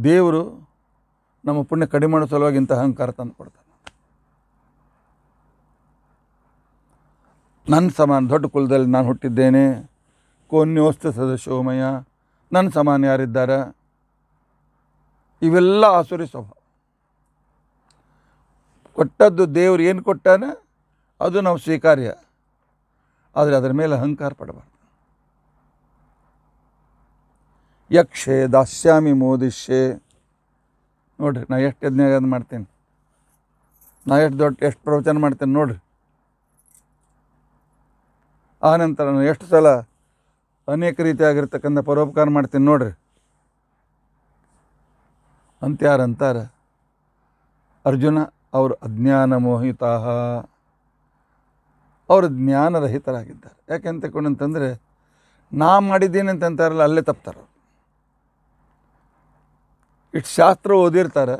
ದೇವರು ನಮ್ಮ ಪುಣ್ಯ ಕಡಿಮೆ ಮಾಡೋ ಸಲುವಾಗಿ ಇಂಥ ಅಹಂಕಾರ ತಂದು ಕೊಡ್ತಾನೆ ನನ್ನ ಸಮಾನ ದೊಡ್ಡ ಕುಲದಲ್ಲಿ ನಾನು ಹುಟ್ಟಿದ್ದೇನೆ ಕೋನ್ಯೋಸ್ತ ಸದಸ್ಯೋಮಯ ನನ್ನ ಸಮಾನ ಯಾರಿದ್ದಾರೆ ಇವೆಲ್ಲ ಆಸುರಿ ಸ್ವಭಾವ ಕೊಟ್ಟದ್ದು ದೇವ್ರು ಏನು ಕೊಟ್ಟಾನೆ ಅದು ನಾವು ಸ್ವೀಕಾರ್ಯ ಆದರೆ ಅದರ ಮೇಲೆ ಅಹಂಕಾರ ಪಡಬಾರ್ದು ಯಕ್ಷೆ ದಾಸ್ಯಾಮಿ ಮೋದಿಷ್ಯೆ ನೋಡ್ರಿ ನಾ ಎಷ್ಟು ಯಜ್ಞ ಮಾಡ್ತೀನಿ ನಾ ಎಷ್ಟು ದೊಡ್ಡ ಎಷ್ಟು ಪ್ರವಚನ ಮಾಡ್ತೇನೆ ನೋಡ್ರಿ ಆನಂತರ ನಾನು ಎಷ್ಟು ಸಲ ಅನೇಕ ರೀತಿಯಾಗಿರ್ತಕ್ಕಂಥ ಪರೋಪಕಾರ ಮಾಡ್ತೀನಿ ನೋಡ್ರಿ ಅಂತ ಯಾರಂತಾರೆ ಅಂತಾರೆ ಅರ್ಜುನ ಅವರು ಅಜ್ಞಾನ ಮೋಹಿತ ಅವರು ಜ್ಞಾನರಹಿತರಾಗಿದ್ದಾರೆ ಯಾಕೆಂತ ಕೊಂಡಂತಂದರೆ ನಾ ಮಾಡಿದ್ದೀನಿ ಅಂತಂತಾರಲ್ಲ ಅಲ್ಲೇ ತಪ್ತಾರೆ ಇಷ್ಟು ಶಾಸ್ತ್ರ ಓದಿರ್ತಾರೆ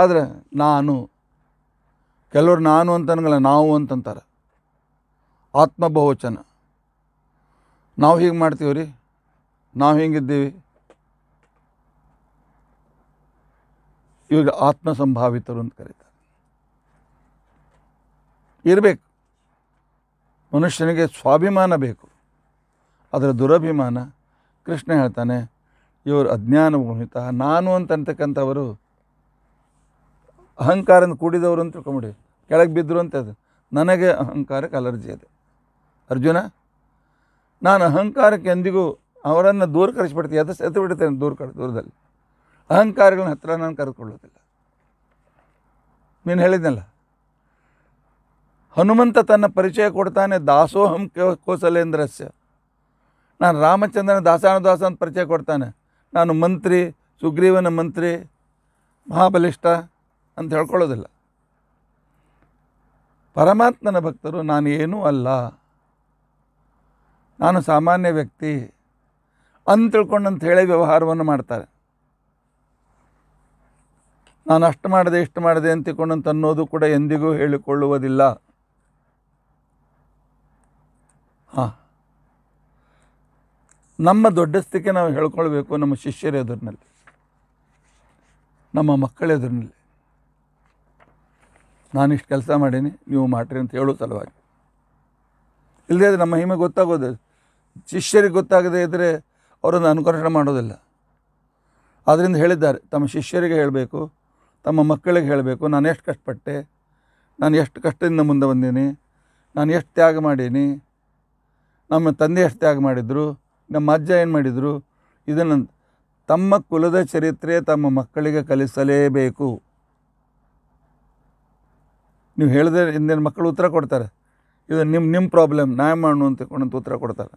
ಆದರೆ ನಾನು ಕೆಲವರು ನಾನು ಅಂತನಗಲ್ಲ ನಾವು ಅಂತಂತಾರೆ ಆತ್ಮಬಹುವಚನ ನಾವು ಹೀಗೆ ಮಾಡ್ತೀವಿ ರೀ ನಾವು ಹೀಗಿದ್ದೀವಿ ಇವಾಗ ಆತ್ಮಸಂಭಾವಿತರು ಅಂತ ಕರೀತಾರೆ ಇರಬೇಕು ಮನುಷ್ಯನಿಗೆ ಸ್ವಾಭಿಮಾನ ಬೇಕು ಅದರ ದುರಭಿಮಾನ ಕೃಷ್ಣ ಹೇಳ್ತಾನೆ ಇವರು ಅಜ್ಞಾನ ಭೂಮಿತ ನಾನು ಅಂತಕ್ಕಂಥವರು ಅಹಂಕಾರದಿಂದ ಕೂಡಿದವರು ಅಂತ ತಿಳ್ಕೊಂಬಿಡಿ ಕೆಳಗೆ ಬಿದ್ದರು ಅಂತ ಅದು ನನಗೆ ಅಹಂಕಾರಕ್ಕೆ ಅಲರ್ಜಿ ಇದೆ ಅರ್ಜುನ ನಾನು ಅಹಂಕಾರಕ್ಕೆ ಎಂದಿಗೂ ಅವರನ್ನು ದೂರ ಕರೆಸಿಬಿಡ್ತೀನಿ ಅದು ಸೆತ್ತು ಬಿಡ್ತೇನೆ ದೂರ ಕಡೆ ದೂರದಲ್ಲಿ ಅಹಂಕಾರಗಳನ್ನ ಹತ್ರ ನಾನು ಕರೆದುಕೊಳ್ಳೋದಿಲ್ಲ ನೀನು ಹೇಳಿದ್ನಲ್ಲ ಹನುಮಂತ ತನ್ನ ಪರಿಚಯ ಕೊಡ್ತಾನೆ ದಾಸೋಹಂ ಕೋಸಲೇಂದ್ರಸ್ಯ ನಾನು ರಾಮಚಂದ್ರನ ದಾಸಾನುದಾಸ ಅಂತ ಪರಿಚಯ ಕೊಡ್ತಾನೆ ನಾನು ಮಂತ್ರಿ ಸುಗ್ರೀವನ ಮಂತ್ರಿ ಮಹಾಬಲಿಷ್ಠ ಅಂತ ಹೇಳ್ಕೊಳ್ಳೋದಿಲ್ಲ ಪರಮಾತ್ಮನ ಭಕ್ತರು ನಾನು ಏನೂ ಅಲ್ಲ ನಾನು ಸಾಮಾನ್ಯ ವ್ಯಕ್ತಿ ಅಂತ ತಿಳ್ಕೊಂಡಂತ ಹೇಳಿ ವ್ಯವಹಾರವನ್ನು ಮಾಡ್ತಾರೆ ನಾನು ಅಷ್ಟು ಮಾಡಿದೆ ಇಷ್ಟು ಮಾಡಿದೆ ಅಂತ ಅನ್ನೋದು ಕೂಡ ಎಂದಿಗೂ ಹೇಳಿಕೊಳ್ಳುವುದಿಲ್ಲ ಹಾಂ ನಮ್ಮ ಸ್ಥಿತಿಗೆ ನಾವು ಹೇಳ್ಕೊಳ್ಬೇಕು ನಮ್ಮ ಶಿಷ್ಯರ ಎದುರಿನಲ್ಲಿ ನಮ್ಮ ಮಕ್ಕಳ ಎದುರಿನಲ್ಲಿ ನಾನಿಷ್ಟು ಕೆಲಸ ಮಾಡೀನಿ ನೀವು ಮಾಡ್ರಿ ಅಂತ ಹೇಳೋ ಸಲುವಾಗಿ ಇಲ್ಲದೇ ನಮ್ಮ ಹಿಮೆ ಗೊತ್ತಾಗೋದು ಶಿಷ್ಯರಿಗೆ ಗೊತ್ತಾಗದೇ ಇದ್ದರೆ ಅವರನ್ನು ಅನುಕರಣ ಮಾಡೋದಿಲ್ಲ ಆದ್ದರಿಂದ ಹೇಳಿದ್ದಾರೆ ತಮ್ಮ ಶಿಷ್ಯರಿಗೆ ಹೇಳಬೇಕು ತಮ್ಮ ಮಕ್ಕಳಿಗೆ ಹೇಳಬೇಕು ನಾನು ಎಷ್ಟು ಕಷ್ಟಪಟ್ಟೆ ನಾನು ಎಷ್ಟು ಕಷ್ಟದಿಂದ ಮುಂದೆ ಬಂದೀನಿ ನಾನು ಎಷ್ಟು ತ್ಯಾಗ ಮಾಡೀನಿ ನಮ್ಮ ತಂದೆ ಎಷ್ಟು ತ್ಯಾಗ ಮಾಡಿದರು ನಮ್ಮ ಅಜ್ಜ ಏನು ಮಾಡಿದರು ಇದನ್ನು ತಮ್ಮ ಕುಲದ ಚರಿತ್ರೆ ತಮ್ಮ ಮಕ್ಕಳಿಗೆ ಕಲಿಸಲೇಬೇಕು ನೀವು ಹೇಳಿದ್ರೆ ಇಂದಿನ ಮಕ್ಕಳು ಉತ್ತರ ಕೊಡ್ತಾರೆ ಇದು ನಿಮ್ಮ ನಿಮ್ಮ ಪ್ರಾಬ್ಲಮ್ ನಾನು ಮಾಡು ಅಂತ ಉತ್ತರ ಕೊಡ್ತಾರೆ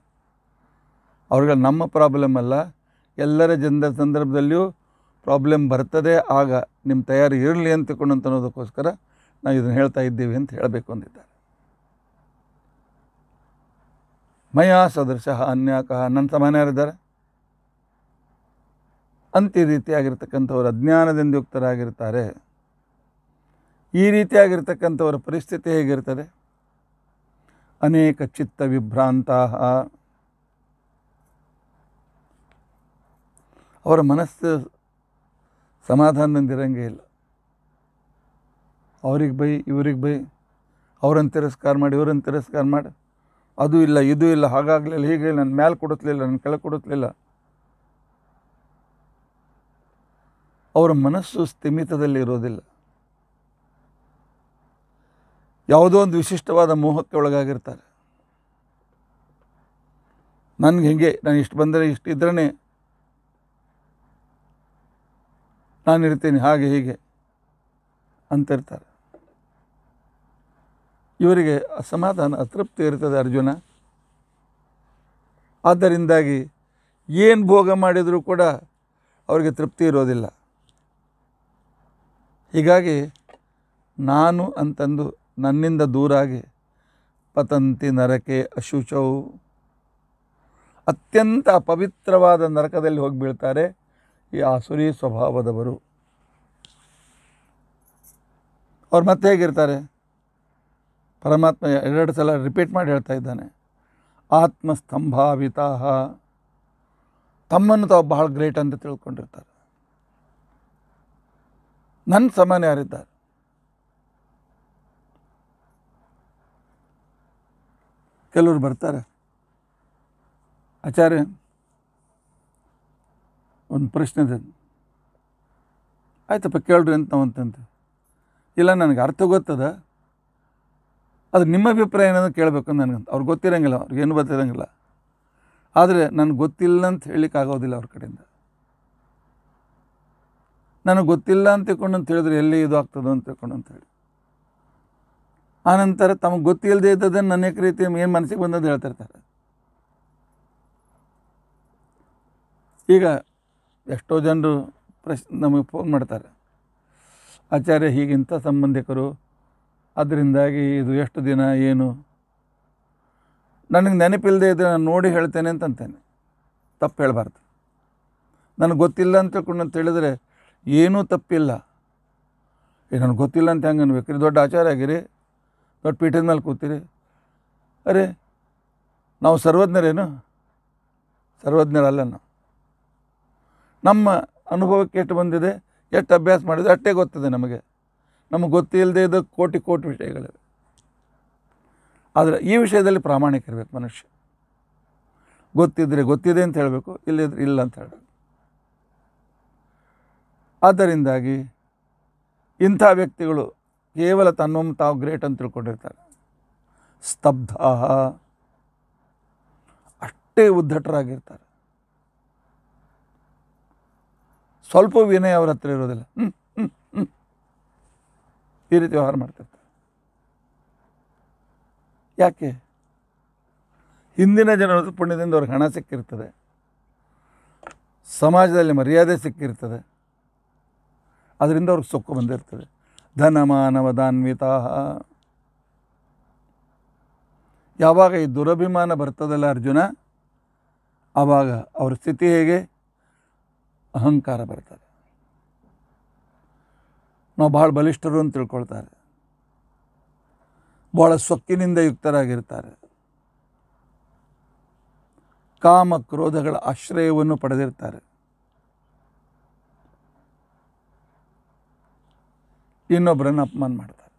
ಅವ್ರಿಗೆ ನಮ್ಮ ಪ್ರಾಬ್ಲಮ್ ಅಲ್ಲ ಎಲ್ಲರ ಜನರ ಸಂದರ್ಭದಲ್ಲಿಯೂ ಪ್ರಾಬ್ಲಮ್ ಬರ್ತದೆ ಆಗ ನಿಮ್ಮ ತಯಾರಿ ಇರಲಿ ಅಂತ ಅನ್ನೋದಕ್ಕೋಸ್ಕರ ನಾವು ಇದನ್ನು ಹೇಳ್ತಾ ಇದ್ದೀವಿ ಅಂತ ಹೇಳಬೇಕು ಅಂದಿದ್ದಾರೆ ಮಯ ಸದೃಶಃ ಅನ್ಯಾಕ ನನ್ನ ಸಮಾನ ಯಾರಿದ್ದಾರೆ ಅಂತ್ಯ ರೀತಿಯಾಗಿರ್ತಕ್ಕಂಥವ್ರು ಅಜ್ಞಾನದಿಂದ ಯುಕ್ತರಾಗಿರ್ತಾರೆ ಈ ರೀತಿಯಾಗಿರ್ತಕ್ಕಂಥವ್ರ ಪರಿಸ್ಥಿತಿ ಹೇಗಿರ್ತದೆ ಅನೇಕ ಚಿತ್ತ ವಿಭ್ರಾಂತ ಅವರ ಮನಸ್ಸು ಸಮಾಧಾನದಿಂದಿರಂಗೆ ಇಲ್ಲ ಅವ್ರಿಗೆ ಬೈ ಇವ್ರಿಗೆ ಬೈ ಅವ್ರನ್ನ ತಿರಸ್ಕಾರ ಮಾಡಿ ಇವ್ರನ್ನ ತಿರಸ್ಕಾರ ಮಾಡಿ ಅದು ಇಲ್ಲ ಇದು ಇಲ್ಲ ಹಾಗಾಗಲಿಲ್ಲ ಹೀಗೆ ನನ್ನ ಮ್ಯಾಲೆ ಕೊಡುತ್ತಲಿಲ್ಲ ನನ್ನ ಕೆಳಗೆ ಕೊಡುತ್ತಲಿಲ್ಲ ಅವರ ಮನಸ್ಸು ಸ್ಥಿಮಿತದಲ್ಲಿ ಇರೋದಿಲ್ಲ ಯಾವುದೋ ಒಂದು ವಿಶಿಷ್ಟವಾದ ಮೋಹಕ್ಕೆ ಒಳಗಾಗಿರ್ತಾರೆ ನನಗೆ ಹೀಗೆ ನಾನು ಇಷ್ಟು ಬಂದರೆ ಇಷ್ಟು ಇದ್ರೇ ನಾನಿರ್ತೇನೆ ಹಾಗೆ ಹೀಗೆ ಅಂತಿರ್ತಾರೆ ಇವರಿಗೆ ಅಸಮಾಧಾನ ಅತೃಪ್ತಿ ಇರ್ತದೆ ಅರ್ಜುನ ಆದ್ದರಿಂದಾಗಿ ಏನು ಭೋಗ ಮಾಡಿದರೂ ಕೂಡ ಅವರಿಗೆ ತೃಪ್ತಿ ಇರೋದಿಲ್ಲ ಹೀಗಾಗಿ ನಾನು ಅಂತಂದು ನನ್ನಿಂದ ದೂರಾಗಿ ಪತಂತಿ ನರಕೆ ಅಶುಚೌ ಅತ್ಯಂತ ಪವಿತ್ರವಾದ ನರಕದಲ್ಲಿ ಹೋಗಿ ಈ ಆಸುರಿ ಸ್ವಭಾವದವರು ಅವ್ರು ಮತ್ತೆ ಹೇಗಿರ್ತಾರೆ ಪರಮಾತ್ಮ ಎರಡು ಸಲ ರಿಪೀಟ್ ಮಾಡಿ ಹೇಳ್ತಾ ಇದ್ದಾನೆ ವಿತಾಹ ತಮ್ಮನ್ನು ತಾವು ಬಹಳ ಗ್ರೇಟ್ ಅಂತ ತಿಳ್ಕೊಂಡಿರ್ತಾರೆ ನನ್ನ ಸಮಾನ ಯಾರಿದ್ದಾರೆ ಕೆಲವರು ಬರ್ತಾರೆ ಆಚಾರ್ಯ ಒಂದು ಪ್ರಶ್ನೆದ ಆಯ್ತಪ್ಪ ಕೇಳ್ರಿ ಅಂತ ನಾವಂತಂತೆ ಇಲ್ಲ ನನಗೆ ಅರ್ಥ ಗೊತ್ತದ ಅದು ನಿಮ್ಮ ಅಭಿಪ್ರಾಯ ಏನಾದರೂ ಕೇಳಬೇಕು ನನಗಂತ ಅವ್ರಿಗೆ ಗೊತ್ತಿರಂಗಿಲ್ಲ ಅವ್ರಿಗೆ ಏನು ಗೊತ್ತಿರಂಗಿಲ್ಲ ಆದರೆ ನನಗೆ ಗೊತ್ತಿಲ್ಲ ಅಂತ ಹೇಳಲಿಕ್ಕೆ ಆಗೋದಿಲ್ಲ ಅವ್ರ ಕಡೆಯಿಂದ ನನಗೆ ಗೊತ್ತಿಲ್ಲ ಅಂತ ತಿಳ್ಕೊಂಡು ಅಂತ ಹೇಳಿದ್ರೆ ಎಲ್ಲಿ ಇದು ಆಗ್ತದೋ ಅಂತ ತಿಳ್ಕೊಂಡು ಅಂತ ಹೇಳಿ ಆನಂತರ ತಮಗೆ ಗೊತ್ತಿಲ್ಲದೆ ಇದ್ದದನ್ನು ಏಕ ರೀತಿ ಏನು ಮನಸ್ಸಿಗೆ ಬಂದದ್ದು ಹೇಳ್ತಿರ್ತಾರೆ ಈಗ ಎಷ್ಟೋ ಜನರು ಪ್ರಶ್ ನಮಗೆ ಫೋನ್ ಮಾಡ್ತಾರೆ ಆಚಾರ್ಯ ಹೀಗಿಂಥ ಸಂಬಂಧಿಕರು ಅದರಿಂದಾಗಿ ಇದು ಎಷ್ಟು ದಿನ ಏನು ನನಗೆ ನೆನಪಿಲ್ಲದೆ ಇದು ನಾನು ನೋಡಿ ಹೇಳ್ತೇನೆ ಅಂತಂತೇನೆ ತಪ್ಪು ಹೇಳಬಾರ್ದು ನನಗೆ ಗೊತ್ತಿಲ್ಲ ಅಂತ ತಿಳ್ಕೊಂಡು ಅಂತ ಹೇಳಿದರೆ ಏನೂ ತಪ್ಪಿಲ್ಲ ಈಗ ನನಗೆ ಗೊತ್ತಿಲ್ಲ ಅಂತ ಹೆಂಗೆ ಅನ್ಬೇಕ್ರಿ ದೊಡ್ಡ ಆಚಾರ ಆಗಿರಿ ದೊಡ್ಡ ಪೀಠದ ಮೇಲೆ ಕೂತಿರಿ ಅರೆ ನಾವು ಸರ್ವಜ್ಞರೇನು ಸರ್ವಜ್ಞರಲ್ಲ ನಾವು ನಮ್ಮ ಅನುಭವಕ್ಕೆ ಎಷ್ಟು ಬಂದಿದೆ ಎಷ್ಟು ಅಭ್ಯಾಸ ಮಾಡಿದೆ ಅಷ್ಟೇ ಗೊತ್ತಿದೆ ನಮಗೆ ನಮಗೆ ಗೊತ್ತಿಲ್ಲದೆ ಇದ್ದ ಕೋಟಿ ಕೋಟಿ ವಿಷಯಗಳಿವೆ ಆದರೆ ಈ ವಿಷಯದಲ್ಲಿ ಪ್ರಾಮಾಣಿಕ ಇರಬೇಕು ಮನುಷ್ಯ ಗೊತ್ತಿದ್ದರೆ ಗೊತ್ತಿದೆ ಅಂತ ಹೇಳಬೇಕು ಇಲ್ಲದ್ರೆ ಇಲ್ಲ ಅಂತ ಹೇಳಬೇಕು ಆದ್ದರಿಂದಾಗಿ ಇಂಥ ವ್ಯಕ್ತಿಗಳು ಕೇವಲ ತನ್ನೊಮ್ಮೆ ತಾವು ಗ್ರೇಟ್ ಅಂತ ತಿಳ್ಕೊಂಡಿರ್ತಾರೆ ಸ್ತಬ್ಧ ಅಷ್ಟೇ ಉದ್ಧಟರಾಗಿರ್ತಾರೆ ಸ್ವಲ್ಪ ವಿನಯ ಅವ್ರ ಹತ್ರ ಇರೋದಿಲ್ಲ ಹ್ಞೂ ಹ್ಞೂ ಈ ರೀತಿ ವ್ಯವಹಾರ ಮಾಡ್ತಿರ್ತಾರೆ ಯಾಕೆ ಹಿಂದಿನ ಜನರ ಪುಣ್ಯದಿಂದ ಅವ್ರಿಗೆ ಹಣ ಸಿಕ್ಕಿರ್ತದೆ ಸಮಾಜದಲ್ಲಿ ಮರ್ಯಾದೆ ಸಿಕ್ಕಿರ್ತದೆ ಅದರಿಂದ ಅವ್ರಿಗೆ ಸೊಕ್ಕು ಬಂದಿರ್ತದೆ ಧನ ಮಾನವ ದಾನ್ವಿತಾ ಯಾವಾಗ ಈ ದುರಭಿಮಾನ ಬರ್ತದಲ್ಲ ಅರ್ಜುನ ಆವಾಗ ಅವ್ರ ಸ್ಥಿತಿ ಹೇಗೆ ಅಹಂಕಾರ ಬರ್ತದೆ ನಾವು ಭಾಳ ಬಲಿಷ್ಠರು ಅಂತ ತಿಳ್ಕೊಳ್ತಾರೆ ಭಾಳ ಸೊಕ್ಕಿನಿಂದ ಯುಕ್ತರಾಗಿರ್ತಾರೆ ಕಾಮ ಕ್ರೋಧಗಳ ಆಶ್ರಯವನ್ನು ಪಡೆದಿರ್ತಾರೆ ಇನ್ನೊಬ್ಬರನ್ನು ಅಪಮಾನ ಮಾಡ್ತಾರೆ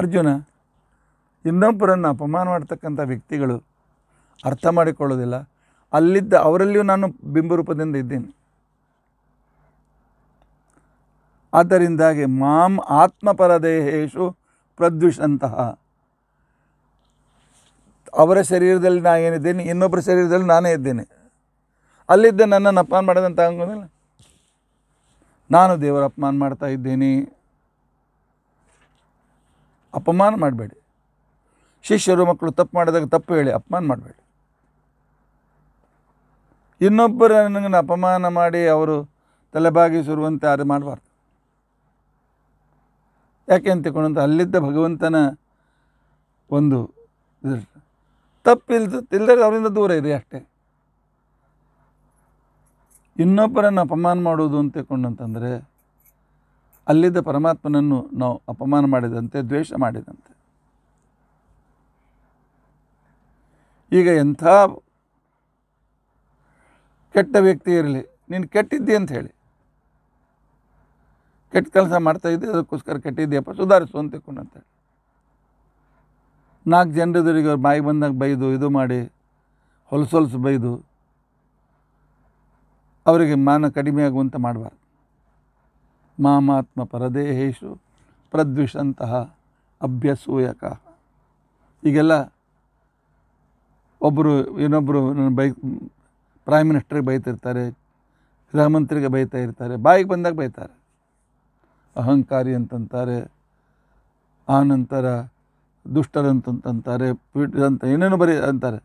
ಅರ್ಜುನ ಇನ್ನೊಬ್ಬರನ್ನು ಅಪಮಾನ ಮಾಡ್ತಕ್ಕಂಥ ವ್ಯಕ್ತಿಗಳು ಅರ್ಥ ಮಾಡಿಕೊಳ್ಳೋದಿಲ್ಲ ಅಲ್ಲಿದ್ದ ಅವರಲ್ಲಿಯೂ ನಾನು ಬಿಂಬರೂಪದಿಂದ ಇದ್ದೇನೆ ಆದ್ದರಿಂದಾಗಿ ಮಾಂ ದೇಹೇಶು ಪ್ರದ್ವಿಷಂತಹ ಅವರ ಶರೀರದಲ್ಲಿ ನಾನು ಏನಿದ್ದೇನೆ ಇನ್ನೊಬ್ಬರ ಶರೀರದಲ್ಲಿ ನಾನೇ ಇದ್ದೇನೆ ಅಲ್ಲಿದ್ದ ನನ್ನನ್ನು ಅಪಮಾನ ಮಾಡೋದಂತ ಅಂಗೋದಿಲ್ಲ ನಾನು ದೇವರ ಅಪಮಾನ ಮಾಡ್ತಾ ಇದ್ದೇನೆ ಅಪಮಾನ ಮಾಡಬೇಡಿ ಶಿಷ್ಯರು ಮಕ್ಕಳು ತಪ್ಪು ಮಾಡಿದಾಗ ತಪ್ಪು ಹೇಳಿ ಅಪಮಾನ ಮಾಡಬೇಡಿ ಇನ್ನೊಬ್ಬರ ನನಗನ್ನು ಅಪಮಾನ ಮಾಡಿ ಅವರು ತಲೆಬಾಗಿಸಿರುವಂತೆ ಅದು ಮಾಡಬಾರ್ದು ಯಾಕೆ ಅಂತ ತಿಳ್ಕೊಂಡಂತ ಅಲ್ಲಿದ್ದ ಭಗವಂತನ ಒಂದು ತಪ್ಪಿಲ್ದ ತಿಳಿದ್ರೆ ಅವರಿಂದ ದೂರ ಇದೆ ಅಷ್ಟೇ ಇನ್ನೊಬ್ಬರನ್ನು ಅಪಮಾನ ಮಾಡೋದು ಅಂತ ಅಲ್ಲಿದ್ದ ಪರಮಾತ್ಮನನ್ನು ನಾವು ಅಪಮಾನ ಮಾಡಿದಂತೆ ದ್ವೇಷ ಮಾಡಿದಂತೆ ಈಗ ಎಂಥ ಕೆಟ್ಟ ವ್ಯಕ್ತಿ ಇರಲಿ ನೀನು ಕೆಟ್ಟಿದ್ದೆ ಅಂತ ಹೇಳಿ ಕೆಟ್ಟ ಕೆಲಸ ಇದ್ದೆ ಅದಕ್ಕೋಸ್ಕರ ಕೆಟ್ಟಿದ್ದೀಯಪ್ಪ ಸುಧಾರಿಸು ಅಂತ ಅಂತ ನಾಲ್ಕು ಜನರದವರಿಗೆ ಅವ್ರು ಬಾಯಿ ಬಂದಾಗ ಬೈದು ಇದು ಮಾಡಿ ಹೊಲಸು ಹೊಲಸು ಬೈದು ಅವರಿಗೆ ಮಾನ ಕಡಿಮೆ ಆಗುವಂತ ಮಾಡಬಾರ್ದು ಮಾಮಾತ್ಮ ಪರದೇಹೇಶು ಪ್ರದ್ವಿಷಂತಹ ಅಭ್ಯಸೂಯಕ ಈಗೆಲ್ಲ ಒಬ್ಬರು ಇನ್ನೊಬ್ಬರು ನನ್ನ ಬೈಕ್ ಪ್ರೈಮ್ ಮಿನಿಸ್ಟ್ರಿಗೆ ಬೈತಿರ್ತಾರೆ ಗೃಹ ಮಂತ್ರಿಗೆ ಬೈತಾ ಇರ್ತಾರೆ ಬಾಯಿಗೆ ಬಂದಾಗ ಬೈತಾರೆ ಅಹಂಕಾರಿ ಅಂತಂತಾರೆ ಆನಂತರ ದುಷ್ಟರಂತಂತಾರೆ ಅಂತ ಏನೇನು ಬರೀ ಅಂತಾರೆ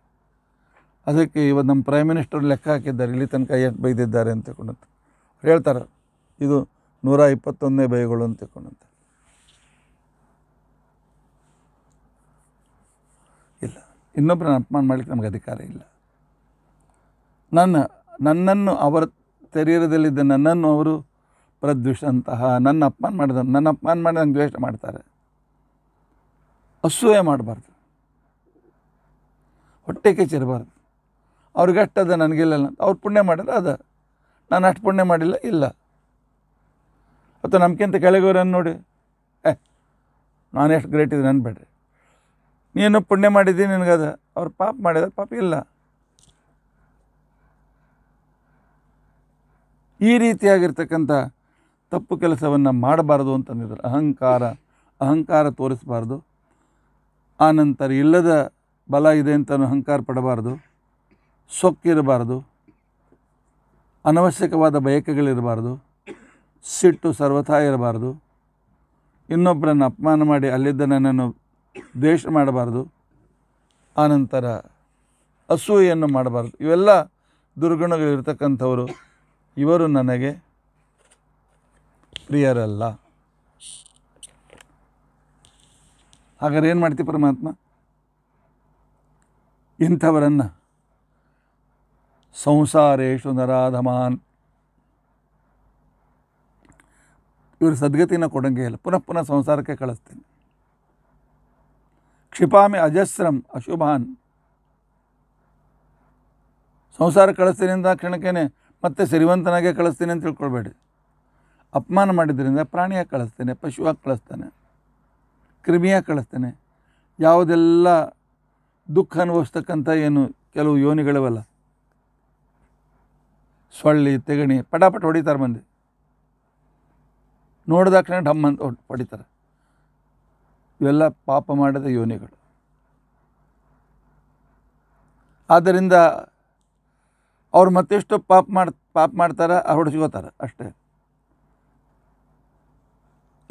ಅದಕ್ಕೆ ಇವತ್ತು ನಮ್ಮ ಪ್ರೈಮ್ ಮಿನಿಸ್ಟರ್ ಲೆಕ್ಕ ಹಾಕಿದ್ದಾರೆ ಇಲ್ಲಿ ತನಕ ಎಷ್ಟು ಬೈದಿದ್ದಾರೆ ಅಂತ ತಿಳ್ಕೊಂಡಂತ ಹೇಳ್ತಾರೆ ಇದು ನೂರ ಇಪ್ಪತ್ತೊಂದನೇ ಬೈಗಳು ಅಂತ ತಿಳ್ಕೊಂಡಂತ ಇಲ್ಲ ಇನ್ನೊಬ್ಬರನ್ನ ಅಪಮಾನ ಮಾಡಲಿಕ್ಕೆ ನಮಗೆ ಅಧಿಕಾರ ಇಲ್ಲ ನನ್ನ ನನ್ನನ್ನು ಅವರ ಶರೀರದಲ್ಲಿದ್ದ ನನ್ನನ್ನು ಅವರು ಪ್ರದ್ವಿಷಂತಹ ನನ್ನ ಅಪಮಾನ ಮಾಡಿದ ನನ್ನ ಅಪಮಾನ ಮಾಡಿದ ನಂಗೆ ದ್ವೇಷ ಮಾಡ್ತಾರೆ ಅಸೂಯೆ ಮಾಡಬಾರ್ದು ಹೊಟ್ಟೆ ಕಿಚ್ಚಿರಬಾರ್ದು ಅಷ್ಟದ ನನಗಿಲ್ಲ ಅಂತ ಅವ್ರು ಪುಣ್ಯ ಮಾಡಿದ್ರೆ ಅದ ನಾನು ಅಷ್ಟು ಪುಣ್ಯ ಮಾಡಿಲ್ಲ ಇಲ್ಲ ಅಥವಾ ನಮ್ಗಿಂತ ಕೆಳಗೋರನ್ನು ನೋಡಿ ಏ ನಾನು ಎಷ್ಟು ಗ್ರೇಟ್ ಇದೆ ಅನ್ಬೇಡ್ರಿ ನೀನು ಪುಣ್ಯ ಮಾಡಿದ್ದೀನಿ ನಿನಗದ ಅವ್ರು ಪಾಪ ಮಾಡಿದ ಪಾಪ ಇಲ್ಲ ಈ ರೀತಿಯಾಗಿರ್ತಕ್ಕಂಥ ತಪ್ಪು ಕೆಲಸವನ್ನು ಮಾಡಬಾರ್ದು ಅಂತಂದಿದ್ದಾರೆ ಅಹಂಕಾರ ಅಹಂಕಾರ ತೋರಿಸಬಾರ್ದು ಆನಂತರ ಇಲ್ಲದ ಬಲ ಇದೆ ಅಂತ ಅಹಂಕಾರ ಪಡಬಾರ್ದು ಸೊಕ್ಕಿರಬಾರ್ದು ಅನವಶ್ಯಕವಾದ ಬಯಕೆಗಳಿರಬಾರ್ದು ಸಿಟ್ಟು ಸರ್ವಥಾ ಇರಬಾರ್ದು ಇನ್ನೊಬ್ಬರನ್ನು ಅಪಮಾನ ಮಾಡಿ ಅಲ್ಲಿದ್ದ ನನ್ನನ್ನು ದ್ವೇಷ ಮಾಡಬಾರ್ದು ಆನಂತರ ಅಸೂಯೆಯನ್ನು ಮಾಡಬಾರ್ದು ಇವೆಲ್ಲ ದುರ್ಗುಣಗಳಿರ್ತಕ್ಕಂಥವರು ಇವರು ನನಗೆ ಪ್ರಿಯರಲ್ಲ ಹಾಗಾದ್ರೆ ಏನು ಮಾಡ್ತೀವಿ ಪರಮಾತ್ಮ ಇಂಥವರನ್ನು ಸಂಸಾರೇಶು ನರಾಧಮಾನ್ ಇವರು ಸದ್ಗತಿನ ಕೊಡಂಗೆ ಇಲ್ಲ ಪುನಃ ಪುನಃ ಸಂಸಾರಕ್ಕೆ ಕಳಿಸ್ತೀನಿ ಕ್ಷಿಪಾಮಿ ಅಜಸ್ರಂ ಅಶುಭಾನ್ ಸಂಸಾರ ಕಳಿಸ್ತೀನಿ ಅಂದ ಕ್ಷಣಕ್ಕೇನೆ ಮತ್ತೆ ಸಿರಿವಂತನಾಗೆ ಕಳಿಸ್ತೀನಿ ಅಂತ ತಿಳ್ಕೊಳ್ಬೇಡಿ ಅಪಮಾನ ಮಾಡಿದ್ರಿಂದ ಪ್ರಾಣಿಯಾಗಿ ಕಳಿಸ್ತೇನೆ ಪಶುವಾಗಿ ಕಳಿಸ್ತಾನೆ ಕ್ರಿಮಿಯಾಗಿ ಕಳಿಸ್ತೇನೆ ಯಾವುದೆಲ್ಲ ದುಃಖ ಅನುಭವಿಸ್ತಕ್ಕಂಥ ಏನು ಕೆಲವು ಯೋನಿಗಳಿವಲ್ಲ ಸೊಳ್ಳಿ ತೆಗಣಿ ಪಟಾಪಟ ಹೊಡಿತಾರೆ ಮಂದಿ ನೋಡಿದಾಕ್ಷಣ ಡಮ್ ಅಂತ ಹೊಡಿತಾರೆ ಇವೆಲ್ಲ ಪಾಪ ಮಾಡಿದ ಯೋನಿಗಳು ಆದ್ದರಿಂದ ಅವ್ರು ಮತ್ತೆಷ್ಟು ಪಾಪ ಮಾಡಿ ಪಾಪ ಮಾಡ್ತಾರೆ ಆ ಹೊಡೆಸ್ಕೋತಾರೆ ಅಷ್ಟೇ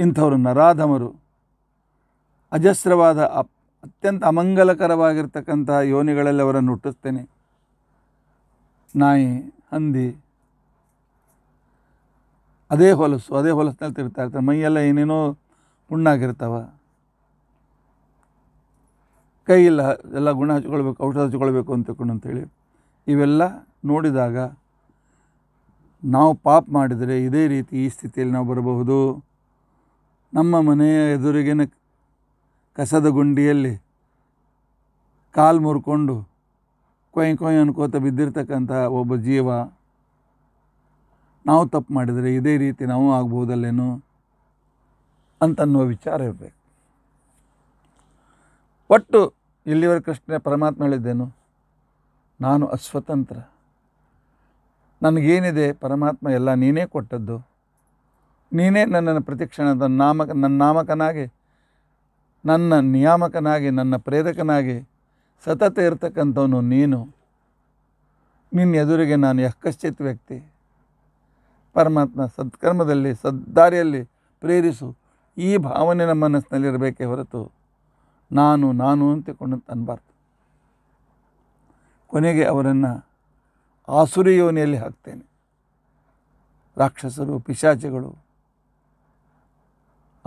ಇಂಥವರು ನರಾಧಮರು ಅಜಸ್ರವಾದ ಅಪ್ ಅತ್ಯಂತ ಅಮಂಗಲಕರವಾಗಿರ್ತಕ್ಕಂಥ ಯೋನಿಗಳಲ್ಲಿ ಅವರನ್ನು ಹುಟ್ಟಿಸ್ತೇನೆ ನಾಯಿ ಹಂದಿ ಅದೇ ಹೊಲಸು ಅದೇ ಹೊಲಸಿನಲ್ಲಿ ತಿರ್ತಾ ಇರ್ತಾರೆ ಮೈಯೆಲ್ಲ ಏನೇನೋ ಹುಣ್ಣಾಗಿರ್ತಾವ ಇಲ್ಲ ಎಲ್ಲ ಗುಣ ಹಚ್ಕೊಳ್ಬೇಕು ಔಷಧ ಹಚ್ಕೊಳ್ಬೇಕು ಅಂತಕೊಂಡು ಅಂತೇಳಿ ಇವೆಲ್ಲ ನೋಡಿದಾಗ ನಾವು ಪಾಪ ಮಾಡಿದರೆ ಇದೇ ರೀತಿ ಈ ಸ್ಥಿತಿಯಲ್ಲಿ ನಾವು ಬರಬಹುದು ನಮ್ಮ ಮನೆಯ ಎದುರಿಗಿನ ಕಸದ ಗುಂಡಿಯಲ್ಲಿ ಕಾಲು ಮುರ್ಕೊಂಡು ಕೊಯ್ ಕೊಯ್ ಅನ್ಕೋತ ಬಿದ್ದಿರ್ತಕ್ಕಂಥ ಒಬ್ಬ ಜೀವ ನಾವು ತಪ್ಪು ಮಾಡಿದರೆ ಇದೇ ರೀತಿ ನಾವು ಆಗ್ಬೋದಲ್ಲೇನು ಅಂತನ್ನುವ ವಿಚಾರ ಇರಬೇಕು ಒಟ್ಟು ಇಲ್ಲಿವರೆ ಕೃಷ್ಣ ಪರಮಾತ್ಮ ಹೇಳಿದ್ದೇನು ನಾನು ಅಸ್ವತಂತ್ರ ನನಗೇನಿದೆ ಪರಮಾತ್ಮ ಎಲ್ಲ ನೀನೇ ಕೊಟ್ಟದ್ದು ನೀನೇ ನನ್ನನ್ನು ಪ್ರತಿಕ್ಷಣದ ನಾಮಕ ನನ್ನ ನಾಮಕನಾಗಿ ನನ್ನ ನಿಯಾಮಕನಾಗಿ ನನ್ನ ಪ್ರೇರಕನಾಗಿ ಸತತ ಇರತಕ್ಕಂಥವನು ನೀನು ನಿನ್ನ ಎದುರಿಗೆ ನಾನು ಯಕ್ಕಶ್ಚಿತ್ ವ್ಯಕ್ತಿ ಪರಮಾತ್ಮ ಸತ್ಕರ್ಮದಲ್ಲಿ ಸದ್ದಾರಿಯಲ್ಲಿ ಪ್ರೇರಿಸು ಈ ಭಾವನೆ ನಮ್ಮ ಮನಸ್ಸಿನಲ್ಲಿರಬೇಕೇ ಹೊರತು ನಾನು ನಾನು ಅಂತಿಕೊಂಡು ಅನ್ಬಾರ್ದು ಕೊನೆಗೆ ಅವರನ್ನು ಆಸುರಿ ಯೋನಿಯಲ್ಲಿ ಹಾಕ್ತೇನೆ ರಾಕ್ಷಸರು ಪಿಶಾಚಗಳು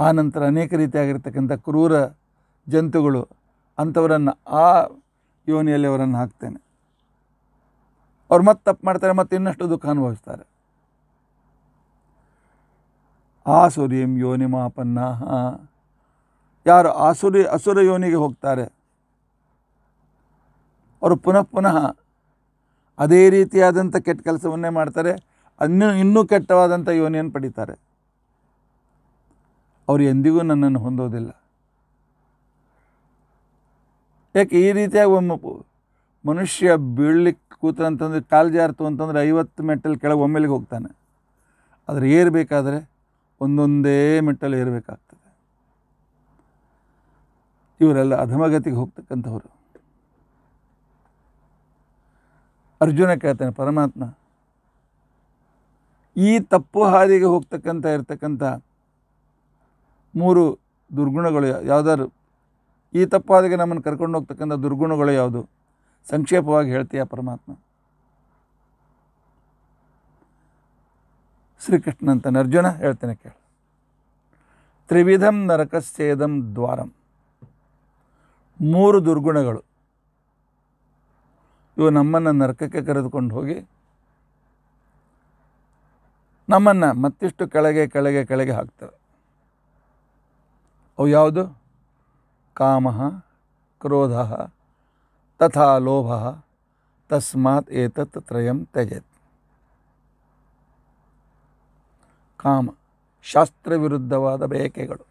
ಆನಂತರ ಅನೇಕ ರೀತಿಯಾಗಿರ್ತಕ್ಕಂಥ ಕ್ರೂರ ಜಂತುಗಳು ಅಂಥವರನ್ನು ಆ ಯೋನಿಯಲ್ಲಿ ಅವರನ್ನು ಹಾಕ್ತೇನೆ ಅವ್ರು ಮತ್ತೆ ತಪ್ಪು ಮಾಡ್ತಾರೆ ಮತ್ತು ಇನ್ನಷ್ಟು ದುಃಖ ಅನುಭವಿಸ್ತಾರೆ ಯೋನಿ ಮಾಪನ್ನ ಯಾರು ಆಸುರಿ ಅಸುರ ಯೋನಿಗೆ ಹೋಗ್ತಾರೆ ಅವರು ಪುನಃ ಪುನಃ ಅದೇ ರೀತಿಯಾದಂಥ ಕೆಟ್ಟ ಕೆಲಸವನ್ನೇ ಮಾಡ್ತಾರೆ ಅನ್ನೂ ಇನ್ನೂ ಕೆಟ್ಟವಾದಂಥ ಯೋನಿಯನ್ನು ಪಡೀತಾರೆ ಅವರು ಎಂದಿಗೂ ನನ್ನನ್ನು ಹೊಂದೋದಿಲ್ಲ ಯಾಕೆ ಈ ರೀತಿಯಾಗಿ ಒಮ್ಮೆ ಮನುಷ್ಯ ಬೀಳ್ಲಿಕ್ಕೆ ಕೂತು ಅಂತಂದರೆ ಕಾಲು ಜಾರ್ತು ಅಂತಂದರೆ ಐವತ್ತು ಮೆಟ್ಟಲು ಕೆಳಗೆ ಒಮ್ಮೆಲಿಗೆ ಹೋಗ್ತಾನೆ ಆದರೆ ಏರಬೇಕಾದ್ರೆ ಒಂದೊಂದೇ ಮೆಟ್ಟಲು ಏರಬೇಕಾಗ್ತದೆ ಇವರೆಲ್ಲ ಅಧಮಗತಿಗೆ ಹೋಗ್ತಕ್ಕಂಥವ್ರು ಅರ್ಜುನ ಕೇಳ್ತಾನೆ ಪರಮಾತ್ಮ ಈ ತಪ್ಪು ಹಾದಿಗೆ ಹೋಗ್ತಕ್ಕಂಥ ಇರ್ತಕ್ಕಂಥ ಮೂರು ದುರ್ಗುಣಗಳು ಯಾವುದಾದ್ರು ಈ ತಪ್ಪು ಹಾದಿಗೆ ನಮ್ಮನ್ನು ಕರ್ಕೊಂಡು ಹೋಗ್ತಕ್ಕಂಥ ದುರ್ಗುಣಗಳು ಯಾವುದು ಸಂಕ್ಷೇಪವಾಗಿ ಹೇಳ್ತೀಯ ಪರಮಾತ್ಮ ಶ್ರೀಕೃಷ್ಣ ಅಂತಾನೆ ಅರ್ಜುನ ಹೇಳ್ತೇನೆ ಕೇಳು ತ್ರಿವಿಧಂ ನರಕಸ್ಯೇದಂ ದ್ವಾರಂ ಮೂರು ದುರ್ಗುಣಗಳು ಇವು ನಮ್ಮನ್ನು ನರಕಕ್ಕೆ ಕರೆದುಕೊಂಡು ಹೋಗಿ ನಮ್ಮನ್ನು ಮತ್ತಿಷ್ಟು ಕೆಳಗೆ ಕೆಳಗೆ ಕೆಳಗೆ ಹಾಕ್ತವೆ ಅವು ಯಾವುದು ಕಾಮ ಕ್ರೋಧ ತಥಾ ಲೋಭ ತಸ್ಮಾತ್ ಏತತ್ ತ್ರಯಂ ತ್ಯಜತ್ ಕಾಮ ಶಾಸ್ತ್ರವಿರುದ್ಧವಾದ ಬಯಕೆಗಳು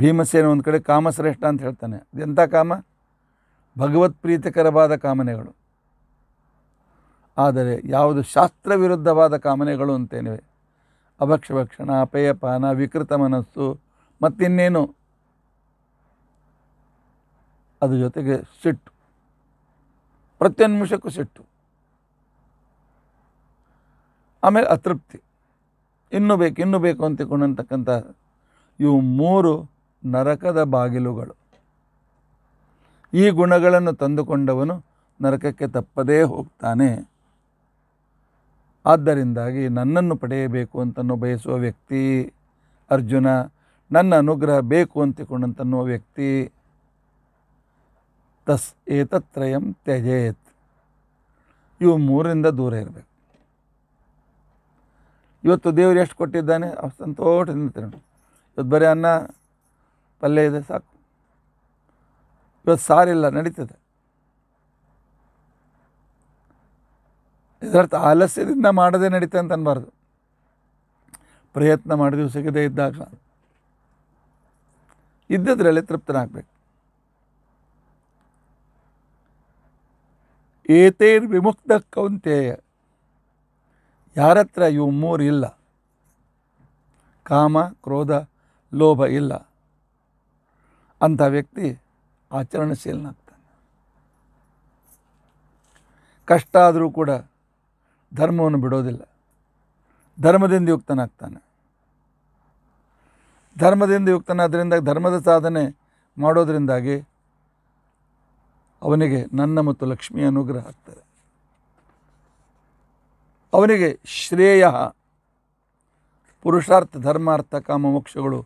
ಭೀಮಸೇನ ಒಂದು ಕಡೆ ಕಾಮಶ್ರೇಷ್ಠ ಅಂತ ಹೇಳ್ತಾನೆ ಅದೆಂಥ ಕಾಮ ಭಗವತ್ ಪ್ರೀತಿಕರವಾದ ಕಾಮನೆಗಳು ಆದರೆ ಯಾವುದು ಶಾಸ್ತ್ರ ವಿರುದ್ಧವಾದ ಕಾಮನೆಗಳು ಅಂತೇನಿವೆ ಅಭಕ್ಷಭಕ್ಷಣ ಅಪೇಯಪಾನ ವಿಕೃತ ಮನಸ್ಸು ಮತ್ತಿನ್ನೇನು ಅದ್ರ ಜೊತೆಗೆ ಸಿಟ್ಟು ಪ್ರತಿಯೊಂದು ಸಿಟ್ಟು ಆಮೇಲೆ ಅತೃಪ್ತಿ ಇನ್ನೂ ಬೇಕು ಇನ್ನೂ ಬೇಕು ಅಂತಕೊಂಡಂತಕ್ಕಂಥ ಇವು ಮೂರು ನರಕದ ಬಾಗಿಲುಗಳು ಈ ಗುಣಗಳನ್ನು ತಂದುಕೊಂಡವನು ನರಕಕ್ಕೆ ತಪ್ಪದೇ ಹೋಗ್ತಾನೆ ಆದ್ದರಿಂದಾಗಿ ನನ್ನನ್ನು ಪಡೆಯಬೇಕು ಅಂತನ್ನು ಬಯಸುವ ವ್ಯಕ್ತಿ ಅರ್ಜುನ ನನ್ನ ಅನುಗ್ರಹ ಬೇಕು ಅಂತಿಕೊಂಡಂತನ್ನುವ ವ್ಯಕ್ತಿ ತಸ್ ಏತತ್ರಯಂ ತ್ಯಜೇತ್ ಇವು ಮೂರರಿಂದ ದೂರ ಇರಬೇಕು ಇವತ್ತು ದೇವರು ಎಷ್ಟು ಕೊಟ್ಟಿದ್ದಾನೆ ಸಂತೋಷದಿಂದ ತಿನ್ನೋಣ ಇವತ್ತು ಬರೀ ಅನ್ನ ಪಲ್ಯ ಇದೆ ಸಾಕು ಇವತ್ತು ಸಾರಿಲ್ಲ ನಡೀತದೆ ಇದರರ್ಥ ಆಲಸ್ಯದಿಂದ ಮಾಡದೆ ನಡೀತೆ ಅಂತ ಅನ್ಬಾರ್ದು ಪ್ರಯತ್ನ ಮಾಡಿದ್ರು ಸಿಗದೇ ಇದ್ದಾಗ ಇದ್ದದ್ರಲ್ಲಿ ತೃಪ್ತನಾಗಬೇಕು ಏತೇರ್ ವಿಮುಕ್ತ ಕೌಂತೇಯ ಯಾರತ್ರ ಇವು ಮೂರು ಇಲ್ಲ ಕಾಮ ಕ್ರೋಧ ಲೋಭ ಇಲ್ಲ ಅಂಥ ವ್ಯಕ್ತಿ ಆಚರಣಶೀಲನಾಗ್ತಾನೆ ಕಷ್ಟ ಆದರೂ ಕೂಡ ಧರ್ಮವನ್ನು ಬಿಡೋದಿಲ್ಲ ಧರ್ಮದಿಂದ ಯುಕ್ತನಾಗ್ತಾನೆ ಧರ್ಮದಿಂದ ಯುಕ್ತನಾದ್ದರಿಂದ ಧರ್ಮದ ಸಾಧನೆ ಮಾಡೋದರಿಂದಾಗಿ ಅವನಿಗೆ ನನ್ನ ಮತ್ತು ಲಕ್ಷ್ಮಿಯ ಅನುಗ್ರಹ ಆಗ್ತದೆ ಅವನಿಗೆ ಶ್ರೇಯ ಪುರುಷಾರ್ಥ ಧರ್ಮಾರ್ಥ ಕಾಮ ಮೋಕ್ಷಗಳು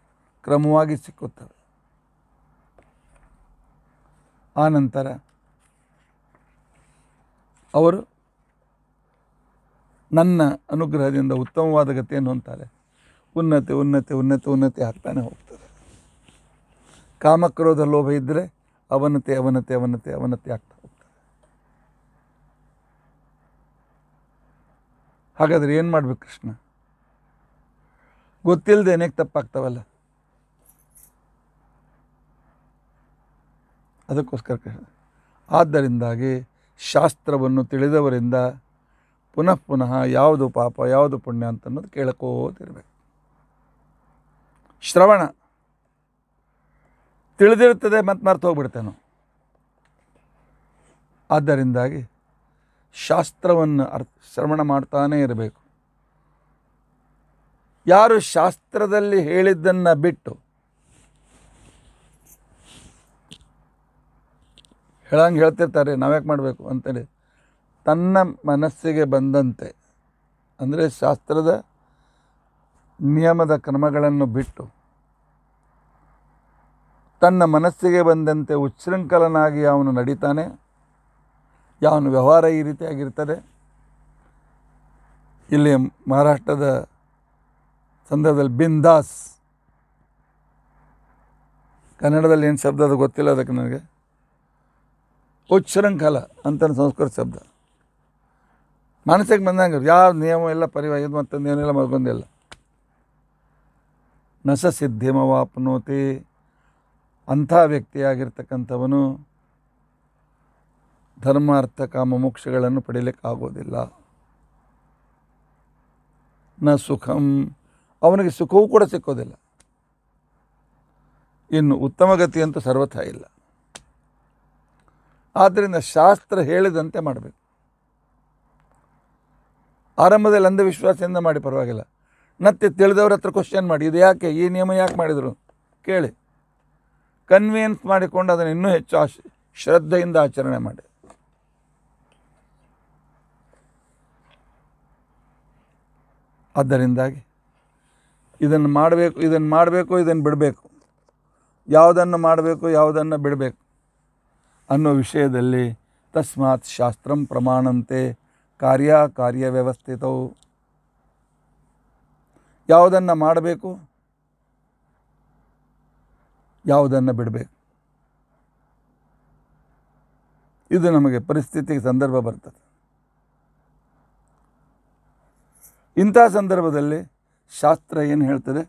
ಕ್ರಮವಾಗಿ ಸಿಕ್ಕುತ್ತವೆ ಆನಂತರ ಅವರು ನನ್ನ ಅನುಗ್ರಹದಿಂದ ಉತ್ತಮವಾದ ಗತಿಯನ್ನು ಅಂತಾರೆ ಉನ್ನತಿ ಉನ್ನತಿ ಉನ್ನತಿ ಉನ್ನತಿ ಆಗ್ತಾನೆ ಹೋಗ್ತದೆ ಕಾಮಕ್ರೋಧ ಲೋಭ ಇದ್ದರೆ ಅವನತಿ ಅವನತಿ ಅವನತಿ ಅವನತಿ ಆಗ್ತಾ ಹೋಗ್ತದೆ ಹಾಗಾದರೆ ಏನು ಮಾಡ್ಬೇಕು ಕೃಷ್ಣ ಗೊತ್ತಿಲ್ಲದೆ ಏನೇಗೆ ತಪ್ಪಾಗ್ತಾವಲ್ಲ ಅದಕ್ಕೋಸ್ಕರ ಕೃಷ್ಣ ಆದ್ದರಿಂದಾಗಿ ಶಾಸ್ತ್ರವನ್ನು ತಿಳಿದವರಿಂದ ಪುನಃ ಪುನಃ ಯಾವುದು ಪಾಪ ಯಾವುದು ಪುಣ್ಯ ಅಂತ ಅನ್ನೋದು ಕೇಳ್ಕೋತಿರ್ಬೇಕು ಶ್ರವಣ ತಿಳಿದಿರುತ್ತದೆ ಮತ್ತು ಮರ್ತು ನಾವು ಆದ್ದರಿಂದಾಗಿ ಶಾಸ್ತ್ರವನ್ನು ಅರ್ಥ ಶ್ರವಣ ಮಾಡ್ತಾನೇ ಇರಬೇಕು ಯಾರು ಶಾಸ್ತ್ರದಲ್ಲಿ ಹೇಳಿದ್ದನ್ನು ಬಿಟ್ಟು ಹೇಳಂಗೆ ಹೇಳ್ತಿರ್ತಾರೆ ನಾವ್ಯಾಕೆ ಮಾಡಬೇಕು ಅಂತೇಳಿ ತನ್ನ ಮನಸ್ಸಿಗೆ ಬಂದಂತೆ ಅಂದರೆ ಶಾಸ್ತ್ರದ ನಿಯಮದ ಕ್ರಮಗಳನ್ನು ಬಿಟ್ಟು ತನ್ನ ಮನಸ್ಸಿಗೆ ಬಂದಂತೆ ಉಚ್ಛೃಂಖಲನಾಗಿ ಅವನು ನಡೀತಾನೆ ಯಾವನು ವ್ಯವಹಾರ ಈ ರೀತಿಯಾಗಿರ್ತದೆ ಇಲ್ಲಿ ಮಹಾರಾಷ್ಟ್ರದ ಸಂದರ್ಭದಲ್ಲಿ ಬಿಂದಾಸ್ ಕನ್ನಡದಲ್ಲಿ ಏನು ಶಬ್ದ ಅದು ಗೊತ್ತಿಲ್ಲ ಅದಕ್ಕೆ ನನಗೆ ಉಚ್ಛೃಂಖಲ ಅಂತ ಸಂಸ್ಕೃತ ಶಬ್ದ ಮನಸ್ಸಿಗೆ ಬಂದಂಗೆ ಯಾವ ನಿಯಮ ಎಲ್ಲ ಪರಿವಾರ ಇದು ನಿಯಮೆಲ್ಲ ಮಲ್ಕೊಂಡಿಲ್ಲ ನಸ ನಶ ಸಿದ್ಧಿಮವಾಪ್ನೋತಿ ಅಂಥ ವ್ಯಕ್ತಿಯಾಗಿರ್ತಕ್ಕಂಥವನು ಧರ್ಮಾರ್ಥ ಕಾಮ ಮೋಕ್ಷಗಳನ್ನು ಪಡೀಲಿಕ್ಕಾಗೋದಿಲ್ಲ ಆಗೋದಿಲ್ಲ ನ ಸುಖಂ ಅವನಿಗೆ ಸುಖವೂ ಕೂಡ ಸಿಕ್ಕೋದಿಲ್ಲ ಇನ್ನು ಉತ್ತಮ ಗತಿಯಂತೂ ಸರ್ವಥ ಇಲ್ಲ ಆದ್ದರಿಂದ ಶಾಸ್ತ್ರ ಹೇಳಿದಂತೆ ಮಾಡಬೇಕು ಆರಂಭದಲ್ಲಿ ಅಂಧವಿಶ್ವಾಸದಿಂದ ಮಾಡಿ ಪರವಾಗಿಲ್ಲ ಮತ್ತೆ ತಿಳಿದವ್ರ ಹತ್ರ ಕ್ವಶನ್ ಮಾಡಿ ಇದು ಯಾಕೆ ಈ ನಿಯಮ ಯಾಕೆ ಮಾಡಿದರು ಕೇಳಿ ಕನ್ವಿಯನ್ಸ್ ಮಾಡಿಕೊಂಡು ಅದನ್ನು ಇನ್ನೂ ಹೆಚ್ಚು ಆಶ್ ಶ್ರದ್ಧೆಯಿಂದ ಆಚರಣೆ ಮಾಡಿ ಆದ್ದರಿಂದಾಗಿ ಇದನ್ನು ಮಾಡಬೇಕು ಇದನ್ನು ಮಾಡಬೇಕು ಇದನ್ನು ಬಿಡಬೇಕು ಯಾವುದನ್ನು ಮಾಡಬೇಕು ಯಾವುದನ್ನು ಬಿಡಬೇಕು ಅನ್ನೋ ವಿಷಯದಲ್ಲಿ ತಸ್ಮಾತ್ ಶಾಸ್ತ್ರಂ ಪ್ರಮಾಣಂತೆ ಕಾರ್ಯ ಕಾರ್ಯ ವ್ಯವಸ್ಥಿತವು ಯಾವುದನ್ನು ಮಾಡಬೇಕು ಯಾವುದನ್ನು ಬಿಡಬೇಕು ಇದು ನಮಗೆ ಪರಿಸ್ಥಿತಿಗೆ ಸಂದರ್ಭ ಬರ್ತದೆ ಇಂಥ ಸಂದರ್ಭದಲ್ಲಿ ಶಾಸ್ತ್ರ ಏನು ಹೇಳ್ತದೆ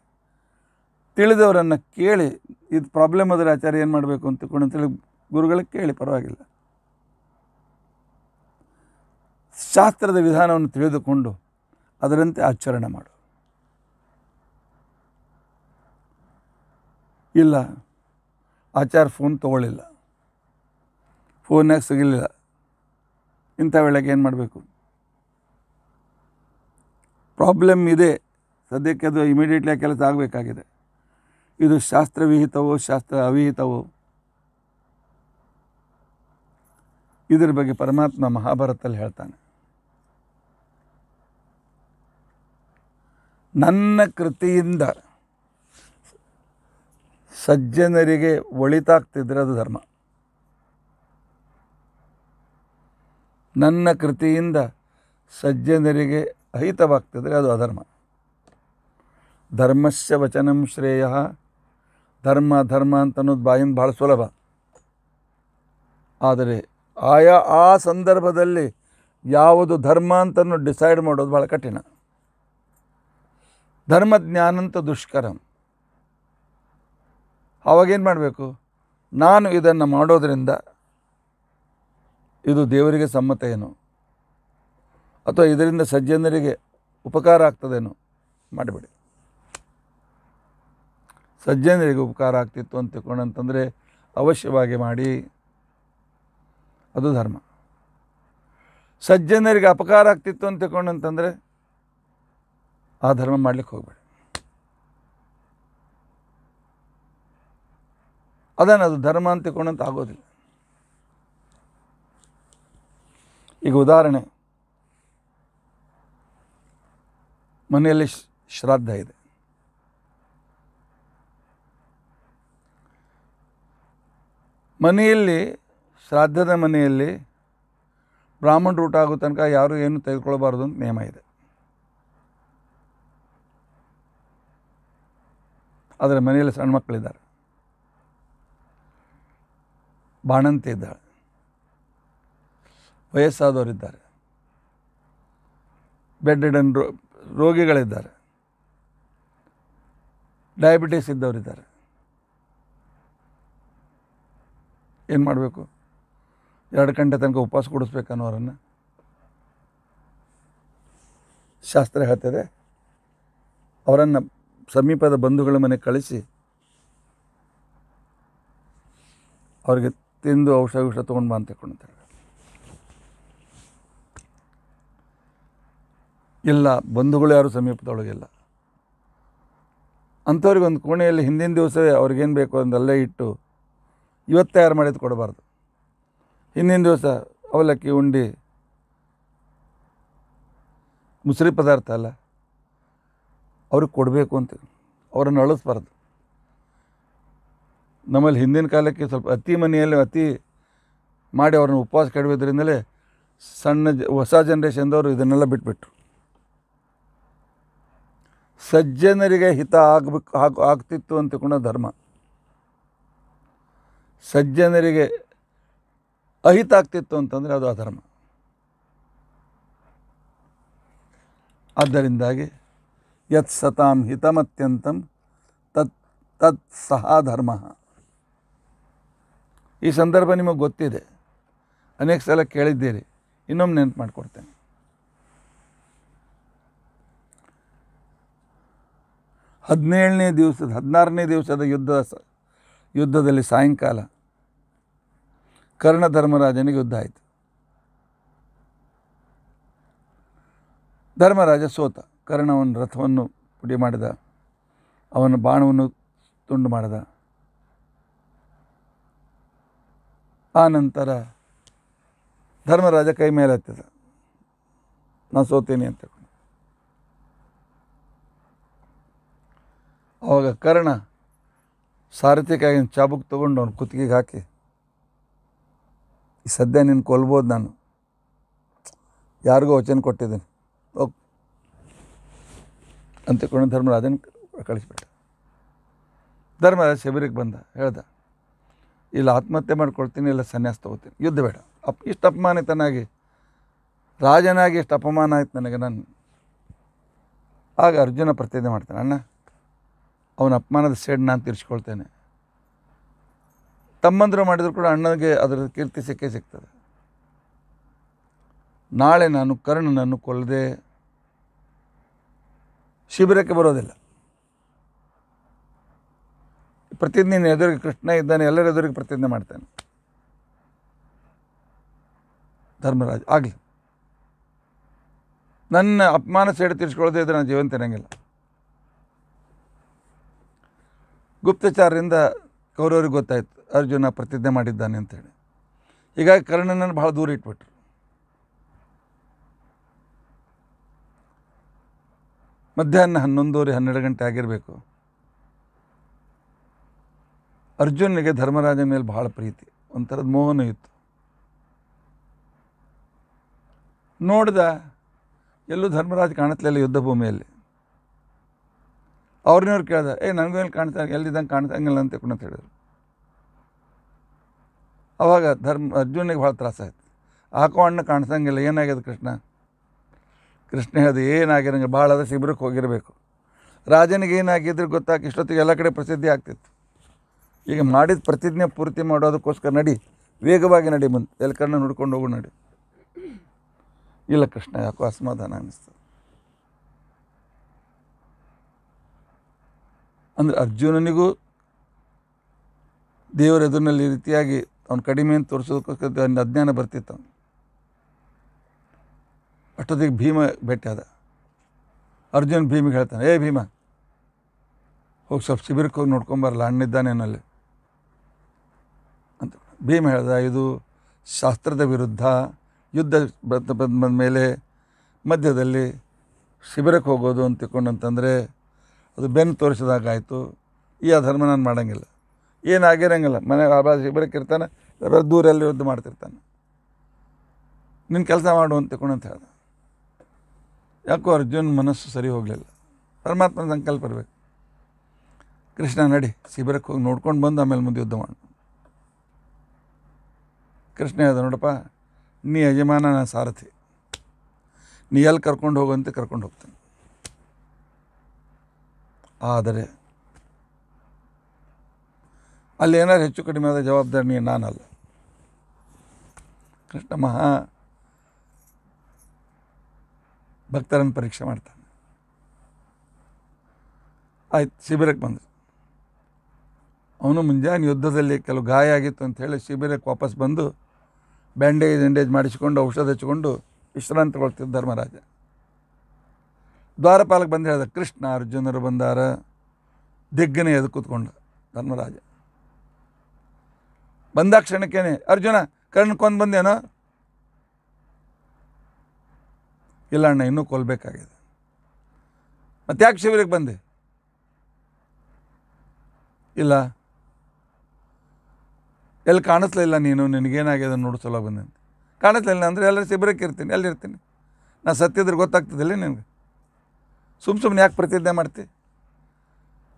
ತಿಳಿದವರನ್ನು ಕೇಳಿ ಇದು ಪ್ರಾಬ್ಲಮ್ ಆದರೆ ಆಚಾರ್ಯ ಏನು ಮಾಡಬೇಕು ಅಂತ ತಿಳ್ಕೊಂಡು ತಿಳಿ ಗುರುಗಳಿಗೆ ಕೇಳಿ ಪರವಾಗಿಲ್ಲ ಶಾಸ್ತ್ರದ ವಿಧಾನವನ್ನು ತಿಳಿದುಕೊಂಡು ಅದರಂತೆ ಆಚರಣೆ ಮಾಡು ಇಲ್ಲ ಆಚಾರ ಫೋನ್ ತೊಗೊಳ್ಳಿಲ್ಲ ಫೋನ್ಯಾಗ ಸಿಗಲಿಲ್ಲ ಇಂಥ ವೇಳೆಗೆ ಏನು ಮಾಡಬೇಕು ಪ್ರಾಬ್ಲಮ್ ಇದೆ ಸದ್ಯಕ್ಕೆ ಅದು ಇಮಿಡಿಯೇಟ್ಲಿ ಕೆಲಸ ಆಗಬೇಕಾಗಿದೆ ಇದು ಶಾಸ್ತ್ರವಿಹಿತವೋ ಶಾಸ್ತ್ರ ಅವಿಹಿತವೋ ಇದರ ಬಗ್ಗೆ ಪರಮಾತ್ಮ ಮಹಾಭಾರತದಲ್ಲಿ ಹೇಳ್ತಾನೆ ನನ್ನ ಕೃತಿಯಿಂದ ಸಜ್ಜನರಿಗೆ ಒಳಿತಾಗ್ತಿದ್ರೆ ಅದು ಧರ್ಮ ನನ್ನ ಕೃತಿಯಿಂದ ಸಜ್ಜನರಿಗೆ ಅಹಿತವಾಗ್ತಿದ್ರೆ ಅದು ಅಧರ್ಮ ಧರ್ಮಸ್ಯ ವಚನ ಶ್ರೇಯ ಧರ್ಮ ಧರ್ಮ ಅಂತ ಅನ್ನೋದು ಬಾಯಿಂದ ಭಾಳ ಸುಲಭ ಆದರೆ ಆಯಾ ಆ ಸಂದರ್ಭದಲ್ಲಿ ಯಾವುದು ಧರ್ಮ ಅಂತಲೂ ಡಿಸೈಡ್ ಮಾಡೋದು ಭಾಳ ಕಠಿಣ ಧರ್ಮ ಅಂತ ದುಷ್ಕರ ಆವಾಗೇನು ಮಾಡಬೇಕು ನಾನು ಇದನ್ನು ಮಾಡೋದರಿಂದ ಇದು ದೇವರಿಗೆ ಸಮ್ಮತ ಏನು ಅಥವಾ ಇದರಿಂದ ಸಜ್ಜನರಿಗೆ ಉಪಕಾರ ಆಗ್ತದೇನು ಮಾಡಬೇಡಿ ಸಜ್ಜನರಿಗೆ ಉಪಕಾರ ಆಗ್ತಿತ್ತು ಅಂತ ತಿಳ್ಕೊಂಡಂತಂದರೆ ಅವಶ್ಯವಾಗಿ ಮಾಡಿ ಅದು ಧರ್ಮ ಸಜ್ಜನರಿಗೆ ಅಪಕಾರ ಆಗ್ತಿತ್ತು ಅಂತ ತಿಳ್ಕೊಂಡಂತಂದರೆ ಆ ಧರ್ಮ ಮಾಡಲಿಕ್ಕೆ ಹೋಗಬೇಡಿ ಅದನ್ನು ಅದು ಧರ್ಮ ಅಂತ ತಿಳ್ಕೊಂಡಂತ ಆಗೋದಿಲ್ಲ ಈಗ ಉದಾಹರಣೆ ಮನೆಯಲ್ಲಿ ಶ್ರಾದ್ದ ಇದೆ ಮನೆಯಲ್ಲಿ ಶ್ರಾದ್ದದ ಮನೆಯಲ್ಲಿ ಬ್ರಾಹ್ಮಣ ಊಟ ಆಗೋ ತನಕ ಯಾರು ಏನು ತೆಗೆದುಕೊಳ್ಬಾರ್ದು ಅಂತ ನಿಯಮ ಇದೆ ಆದರೆ ಮನೆಯಲ್ಲಿ ಸಣ್ಣ ಮಕ್ಕಳಿದ್ದಾರೆ ಬಾಣಂತಿ ಇದ್ದಾಳೆ ವಯಸ್ಸಾದವರಿದ್ದಾರೆ ಬೆಡ್ಡೆಡನ್ ರೋ ರೋಗಿಗಳಿದ್ದಾರೆ ಡಯಾಬಿಟೀಸ್ ಇದ್ದವರಿದ್ದಾರೆ ಏನು ಮಾಡಬೇಕು ಎರಡು ಗಂಟೆ ತನಕ ಉಪವಾಸ ಕೊಡಿಸ್ಬೇಕನ್ನೋರನ್ನು ಶಾಸ್ತ್ರ ಹೇಳ್ತದೆ ಅವರನ್ನು ಸಮೀಪದ ಬಂಧುಗಳ ಮನೆಗೆ ಕಳಿಸಿ ಅವ್ರಿಗೆ ತಿಂದು ಔಷಧ ಔಷಧ ತೊಗೊಂಡು ಬಾ ಅಂತ ಇಲ್ಲ ಬಂಧುಗಳು ಯಾರು ಸಮೀಪದೊಳಗಿಲ್ಲ ಅಂಥವ್ರಿಗೆ ಒಂದು ಕೋಣೆಯಲ್ಲಿ ಹಿಂದಿನ ದಿವಸವೇ ಅವ್ರಿಗೇನು ಬೇಕು ಅಂದಲ್ಲೇ ಇಟ್ಟು ಇವತ್ತು ತಯಾರು ಮಾಡಿದ್ದು ಕೊಡಬಾರ್ದು ಹಿಂದಿನ ದಿವಸ ಅವಲಕ್ಕಿ ಉಂಡೆ ಮುಸ್ರಿ ಪದಾರ್ಥ ಅಲ್ಲ ಅವ್ರಿಗೆ ಕೊಡಬೇಕು ಅಂತ ಅವರನ್ನು ಅಳಿಸ್ಬಾರ್ದು ನಮ್ಮಲ್ಲಿ ಹಿಂದಿನ ಕಾಲಕ್ಕೆ ಸ್ವಲ್ಪ ಅತಿ ಮನೆಯಲ್ಲಿ ಅತಿ ಮಾಡಿ ಅವ್ರನ್ನ ಉಪವಾಸ ಕೆಡವಿದ್ರಿಂದಲೇ ಸಣ್ಣ ಜ ಹೊಸ ಜನ್ರೇಷನ್ದವರು ಇದನ್ನೆಲ್ಲ ಬಿಟ್ಬಿಟ್ರು ಸಜ್ಜನರಿಗೆ ಹಿತ ಆಗಬೇಕು ಆಗ ಆಗ್ತಿತ್ತು ಅಂತ ಧರ್ಮ ಸಜ್ಜನರಿಗೆ ಅಹಿತ ಆಗ್ತಿತ್ತು ಅಂತಂದರೆ ಅದು ಅಧರ್ಮ ಆದ್ದರಿಂದಾಗಿ ಯತ್ ಸತಾಂ ಹಿತಮತ್ಯಂತಂ ತತ್ ತತ್ ಸಹ ಧರ್ಮ ಈ ಸಂದರ್ಭ ನಿಮಗೆ ಗೊತ್ತಿದೆ ಅನೇಕ ಸಲ ಕೇಳಿದ್ದೀರಿ ಇನ್ನೊಮ್ಮೆ ನೆನಪು ಮಾಡಿಕೊಡ್ತೇನೆ ಹದಿನೇಳನೇ ದಿವಸದ ಹದಿನಾರನೇ ದಿವಸದ ಯುದ್ಧ ಯುದ್ಧದಲ್ಲಿ ಸಾಯಂಕಾಲ ಕರ್ಣ ಧರ್ಮರಾಜನಿಗೆ ಯುದ್ಧ ಆಯಿತು ಧರ್ಮರಾಜ ಸೋತ ಅವನ ರಥವನ್ನು ಪುಡಿ ಮಾಡಿದ ಅವನ ಬಾಣವನ್ನು ತುಂಡು ಮಾಡಿದ ಆನಂತರ ಧರ್ಮರಾಜ ಕೈ ಮೇಲೆ ಹತ್ತಿದ ನಾನು ಸೋತೇನೆ ಅಂತ ಅವಾಗ ಕರ್ಣ ಸಾರಥಿಕಾಗಿ ಚಾಬುಕ್ ತೊಗೊಂಡು ಅವನು ಕುತ್ತಿಗೆಗೆ ಹಾಕಿ ಈ ಸದ್ಯ ನೀನು ಕೊಲ್ಬೋದು ನಾನು ಯಾರಿಗೂ ವಚನ ಕೊಟ್ಟಿದ್ದೀನಿ ಹೋಗ್ ಅಂತ ಕೊಂಡು ಧರ್ಮರಾಜನ ಕಳಿಸ್ಬಿಟ್ಟ ಧರ್ಮರಾಜ ಶಿಬಿರಕ್ಕೆ ಬಂದ ಹೇಳ್ದ ಇಲ್ಲ ಆತ್ಮಹತ್ಯೆ ಮಾಡ್ಕೊಳ್ತೀನಿ ಇಲ್ಲ ಸನ್ಯಾಸ ತೊಗೋತೀನಿ ಯುದ್ಧ ಬೇಡ ಅಪ್ ಇಷ್ಟು ಅಪಮಾನಿತನಾಗಿ ರಾಜನಾಗಿ ಎಷ್ಟು ಅಪಮಾನ ಆಯ್ತು ನನಗೆ ನಾನು ಆಗ ಅರ್ಜುನ ಪ್ರತಿಜ್ಞೆ ಮಾಡ್ತಾನೆ ಅಣ್ಣ ಅವನ ಅಪಮಾನದ ಸೇಡ್ ನಾನು ತೀರ್ಸ್ಕೊಳ್ತೇನೆ ತಮ್ಮಂದರು ಮಾಡಿದರೂ ಕೂಡ ಅಣ್ಣನಿಗೆ ಅದರ ಕೀರ್ತಿ ಸಿಕ್ಕೇ ಸಿಗ್ತದೆ ನಾಳೆ ನಾನು ಕರ್ಣನನ್ನು ಕೊಲ್ಲದೆ ಶಿಬಿರಕ್ಕೆ ಬರೋದಿಲ್ಲ ಪ್ರತಿಜ್ಞೆ ಎದುರಿಗೆ ಕೃಷ್ಣ ಇದ್ದಾನೆ ಎಲ್ಲರ ಎದುರಿಗೆ ಪ್ರತಿಜ್ಞೆ ಮಾಡ್ತಾನೆ ಧರ್ಮರಾಜ್ ಆಗಲಿ ನನ್ನ ಅಪಮಾನ ಸೇಡು ತೀರಿಸ್ಕೊಳ್ಳದೆ ಇದ್ದರೆ ನಾನು ಜೀವನ ತಿನ್ನಂಗಿಲ್ಲ ಗುಪ್ತಚಾರರಿಂದ ಕೌರವರಿಗೆ ಗೊತ್ತಾಯಿತು ಅರ್ಜುನ ಪ್ರತಿಜ್ಞೆ ಮಾಡಿದ್ದಾನೆ ಅಂತೇಳಿ ಹೀಗಾಗಿ ಕರ್ಣನನ್ನು ಭಾಳ ದೂರ ಇಟ್ಬಿಟ್ರು ಮಧ್ಯಾಹ್ನ ಹನ್ನೊಂದುವರೆ ಹನ್ನೆರಡು ಗಂಟೆ ಆಗಿರಬೇಕು ಅರ್ಜುನಿಗೆ ಧರ್ಮರಾಜ ಮೇಲೆ ಭಾಳ ಪ್ರೀತಿ ಒಂಥರದ ಮೋಹನ ಇತ್ತು ನೋಡಿದ ಎಲ್ಲೂ ಧರ್ಮರಾಜ್ ಕಾಣತ್ಲೆಲ್ಲ ಯುದ್ಧ ಭೂಮಿಯಲ್ಲಿ ಅವ್ರನ್ನವ್ರು ಕೇಳ್ದೆ ಏ ನನಗೂ ಎಲ್ಲಿ ಕಾಣ್ತಾ ಎಲ್ಲಿದ್ದಂಗೆ ಕಾಣ್ತಾ ಹಂಗಿಲ್ಲ ಅಂತ ಹೇಳಿದ್ರು ಅವಾಗ ಧರ್ಮ ಅರ್ಜುನಿಗೆ ಭಾಳ ತ್ರಾಸಾಯ್ತು ಆಕೋ ಅಣ್ಣ ಕಾಣಿಸಂಗಿಲ್ಲ ಏನಾಗಿದೆ ಕೃಷ್ಣ ಕೃಷ್ಣ ಅದು ಏನಾಗಿರಂಗೆ ಭಾಳ ಅದ ಶಿಬಿರಕ್ಕೆ ಹೋಗಿರಬೇಕು ರಾಜನಿಗೆ ಏನಾಗಿದ್ರೆ ಗೊತ್ತಾಗಿ ಇಷ್ಟೊತ್ತಿಗೆ ಎಲ್ಲ ಕಡೆ ಪ್ರಸಿದ್ಧಿ ಆಗ್ತಿತ್ತು ಈಗ ಮಾಡಿದ ಪ್ರತಿಜ್ಞೆ ಪೂರ್ತಿ ಮಾಡೋದಕ್ಕೋಸ್ಕರ ನಡಿ ವೇಗವಾಗಿ ನಡಿ ಬಂತು ಎಲ್ಲಿ ಕಣ್ಣು ನೋಡ್ಕೊಂಡು ಹೋಗು ನಡಿ ಇಲ್ಲ ಕೃಷ್ಣ ಯಾಕೋ ಅಸಮಾಧಾನ ಅನ್ನಿಸ್ತು ಅಂದರೆ ಅರ್ಜುನನಿಗೂ ದೇವರ ಎದುರಿನಲ್ಲಿ ರೀತಿಯಾಗಿ ಅವ್ನು ಕಡಿಮೆ ಅಂತ ತೋರಿಸೋದಕ್ಕೋಸ್ಕರ ಅಜ್ಞಾನ ಬರ್ತಿತ್ತು ಅಷ್ಟೊತ್ತಿಗೆ ಭೀಮ ಭೇಟಿ ಆದ ಅರ್ಜುನ್ ಭೀಮಿಗೆ ಹೇಳ್ತಾನೆ ಏ ಭೀಮ ಹೋಗಿ ಸ್ವಲ್ಪ ಶಿಬಿರಕ್ಕೆ ಹೋಗಿ ನೋಡ್ಕೊಂಬರಲ್ಲ ಅಣ್ಣಿದ್ದಾನೇನಲ್ಲಿ ಅಂತ ಭೀಮ ಹೇಳ್ದ ಇದು ಶಾಸ್ತ್ರದ ವಿರುದ್ಧ ಯುದ್ಧ ಬಂದ ಮೇಲೆ ಮಧ್ಯದಲ್ಲಿ ಶಿಬಿರಕ್ಕೆ ಹೋಗೋದು ಅಂತ ತಿಳ್ಕೊಂಡಂತಂದರೆ ಅದು ಬೆನ್ನು ತೋರಿಸಿದಾಗಾಯಿತು ಈ ಅಧರ್ಮ ನಾನು ಮಾಡೋಂಗಿಲ್ಲ ಏನಾಗಿರಂಗಿಲ್ಲ ಮನೆಗೆ ಇರ್ತಾನೆ ಬೇರೆ ದೂರ ಯುದ್ಧ ಮಾಡ್ತಿರ್ತಾನೆ ನಿನ್ನ ಕೆಲಸ ಮಾಡು ಅಂತ ಅಂತ ಹೇಳ್ದ ಯಾಕೋ ಅರ್ಜುನ್ ಮನಸ್ಸು ಸರಿ ಹೋಗಲಿಲ್ಲ ಪರಮಾತ್ಮ ಸಂಕಲ್ಪ ಇರಬೇಕು ಕೃಷ್ಣ ನಡಿ ಶಿಬಿರಕ್ಕೆ ಹೋಗಿ ನೋಡ್ಕೊಂಡು ಬಂದು ಆಮೇಲೆ ಮುಂದೆ ಯುದ್ಧ ಮಾಡು ಕೃಷ್ಣ ಹೇಳ್ದ ನೋಡಪ್ಪ ನೀ ಯಜಮಾನ ನಾನು ಸಾರಥಿ ನೀ ಎಲ್ಲಿ ಕರ್ಕೊಂಡು ಅಂತ ಕರ್ಕೊಂಡು ಹೋಗ್ತಾನೆ ಆದರೆ ಅಲ್ಲಿ ಏನಾರು ಹೆಚ್ಚು ಕಡಿಮೆ ಆದ ಜವಾಬ್ದಾರಿ ನಾನಲ್ಲ ಕೃಷ್ಣ ಮಹಾ ಭಕ್ತರನ್ನು ಪರೀಕ್ಷೆ ಮಾಡ್ತಾನೆ ಆಯ್ತು ಶಿಬಿರಕ್ಕೆ ಬಂದ ಅವನು ಮುಂಜಾನೆ ಯುದ್ಧದಲ್ಲಿ ಕೆಲವು ಗಾಯ ಆಗಿತ್ತು ಅಂತ ಹೇಳಿ ಶಿಬಿರಕ್ಕೆ ವಾಪಸ್ ಬಂದು ಬ್ಯಾಂಡೇಜ್ ಎಂಡೇಜ್ ಮಾಡಿಸಿಕೊಂಡು ಔಷಧ ಹಚ್ಕೊಂಡು ವಿಶ್ರಾಂತಿ ಧರ್ಮರಾಜ ದ್ವಾರಪಾಲಕ್ಕೆ ಬಂದು ಹೇಳಿದ ಕೃಷ್ಣ ಅರ್ಜುನರು ಬಂದಾರ ದಿಗ್ಗನೆ ಎದು ಕೂತ್ಕೊಂಡು ಧರ್ಮರಾಜ ಬಂದ ಕ್ಷಣಕ್ಕೇನೆ ಅರ್ಜುನ ಕರ್ಣ ಕೊಂದು ಬಂದೇನೋ ಇಲ್ಲ ಅಣ್ಣ ಇನ್ನೂ ಕೊಲ್ಬೇಕಾಗಿದೆ ಮತ್ತೆ ಯಾಕೆ ಶಿಬಿರಕ್ಕೆ ಬಂದೆ ಇಲ್ಲ ಎಲ್ಲಿ ಕಾಣಿಸ್ಲಿಲ್ಲ ನೀನು ನಿನಗೇನಾಗಿದೆ ನೋಡು ಸಲ ಬಂದೆ ಕಾಣಿಸ್ಲಿಲ್ಲ ಅಂದರೆ ಎಲ್ಲರೂ ಶಿಬಿರಕ್ಕೆ ಇರ್ತೀನಿ ಇರ್ತೀನಿ ನಾನು ಸತ್ತಿದ್ರೆ ಗೊತ್ತಾಗ್ತದಿಲ್ಲ ನಿನಗೆ ಸುಮ್ಮ ಸುಮ್ಮನೆ ಯಾಕೆ ಪ್ರತಿಜ್ಞೆ ಮಾಡ್ತಿ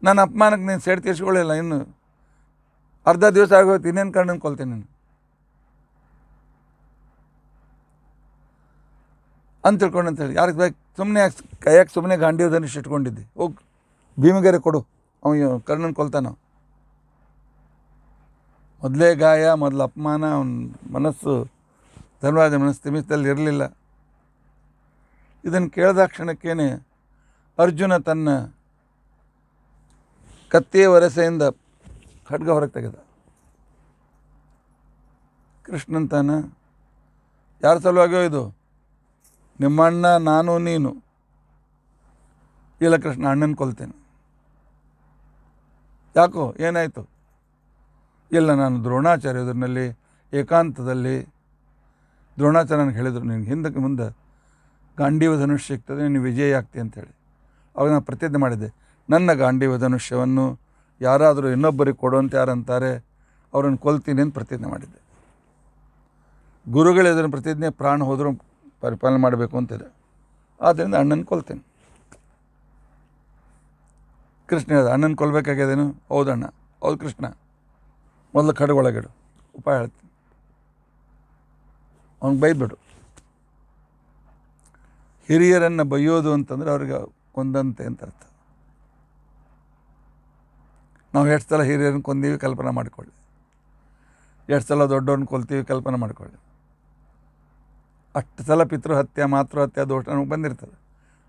ನಾನು ಅಪಮಾನಕ್ಕೆ ನೀನು ಸೇಡ್ ತೀರ್ಸ್ಕೊಳ್ಳಿಲ್ಲ ಇನ್ನು ಅರ್ಧ ದಿವಸ ಆಗೋಯ್ತು ಇನ್ನೇನು ಕರ್ಣನ್ ಕೊಲ್ತೀನಿ ನಾನು ಅಂತ ತಿಳ್ಕೊಂಡು ಅಂತ ಹೇಳಿ ಯಾರಿಗೆ ಬೇಕು ಸುಮ್ಮನೆ ಯಾಕೆ ಕೈಯಾಕೆ ಸುಮ್ಮನೆ ಗಾಂಧಿ ಧನುಷ್ ಇಟ್ಕೊಂಡಿದ್ದೆ ಹೋಗಿ ಭೀಮಗೆರೆ ಕೊಡು ಅವನು ಕರ್ಣನ್ ಕೊಲ್ತಾನ ಮೊದಲೇ ಗಾಯ ಮೊದಲು ಅಪಮಾನ ಅವನ ಮನಸ್ಸು ಧನ್ರಾಜ ಮನಸ್ಸು ತಿಮಿಸದಲ್ಲಿ ಇರಲಿಲ್ಲ ಇದನ್ನು ಕೇಳಿದ ಕ್ಷಣಕ್ಕೇನೆ ಅರ್ಜುನ ತನ್ನ ಕತ್ತಿಯ ವರಸೆಯಿಂದ ಖಡ್ಗ ಹೊರಗೆ ತೆಗೆದ ಕೃಷ್ಣಂತಾನ ಯಾರ ಸಲುವಾಗ್ಯೋ ಇದು ನಿಮ್ಮಣ್ಣ ನಾನು ನೀನು ಇಲ್ಲ ಕೃಷ್ಣ ಅಣ್ಣನ ಕೊಲ್ತೇನೆ ಯಾಕೋ ಏನಾಯಿತು ಇಲ್ಲ ನಾನು ಇದ್ರಲ್ಲಿ ಏಕಾಂತದಲ್ಲಿ ದ್ರೋಣಾಚಾರ್ಯನ ಹೇಳಿದರು ನಿನಗೆ ಹಿಂದಕ್ಕೆ ಮುಂದೆ ಗಾಂಡೀವ ಧನುಷ್ಯ ಸಿಗ್ತದೆ ನೀನು ವಿಜಯ ಆಗ್ತಿ ಅಂತೇಳಿ ಅವಾಗ ನಾನು ಪ್ರತಿಜ್ಞೆ ಮಾಡಿದ್ದೆ ನನ್ನ ಗಾಂಡೀವ ಧನುಷ್ಯವನ್ನು ಯಾರಾದರೂ ಇನ್ನೊಬ್ಬರಿಗೆ ಕೊಡುವಂತ ಯಾರಂತಾರೆ ಅವ್ರನ್ನ ಕೊಲ್ತೀನಿ ಅಂತ ಪ್ರತಿಜ್ಞೆ ಮಾಡಿದ್ದೆ ಗುರುಗಳು ಇದನ್ನು ಪ್ರತಿಜ್ಞೆ ಪ್ರಾಣ ಹೋದರೂ ಪರಿಪಾಲನೆ ಮಾಡಬೇಕು ಅಂತಿದೆ ಆದ್ದರಿಂದ ಅಣ್ಣನ ಕೊಲ್ತೀನಿ ಕೃಷ್ಣ ಹೇಳ್ದ ಅಣ್ಣನ ಕೊಲ್ಬೇಕಾಗ್ಯದೇನು ಹೌದು ಅಣ್ಣ ಹೌದು ಕೃಷ್ಣ ಮೊದಲು ಕಡುಗೊಳಗಿಡು ಉಪಾಯ ಹೇಳ್ತೀನಿ ಅವ್ನಿಗೆ ಬೈದ್ಬಿಡು ಹಿರಿಯರನ್ನು ಬೈಯೋದು ಅಂತಂದರೆ ಅವ್ರಿಗೆ ಕೊಂದಂತೆ ಅಂತ ಅರ್ಥ ನಾವು ಎಷ್ಟು ಸಲ ಹಿರಿಯರನ್ನು ಕೊಂದೀವಿ ಕಲ್ಪನೆ ಮಾಡಿಕೊಳ್ಳಿ ಎಷ್ಟು ಸಲ ದೊಡ್ಡವ್ರನ್ನ ಕೊಲ್ತೀವಿ ಕಲ್ಪನೆ ಮಾಡಿಕೊಳ್ಳಿ ಅಷ್ಟು ಸಲ ಪಿತೃಹತ್ಯೆ ಮಾತೃಹತ್ಯೆ ದೋಷ ನಮಗೆ ಬಂದಿರ್ತದೆ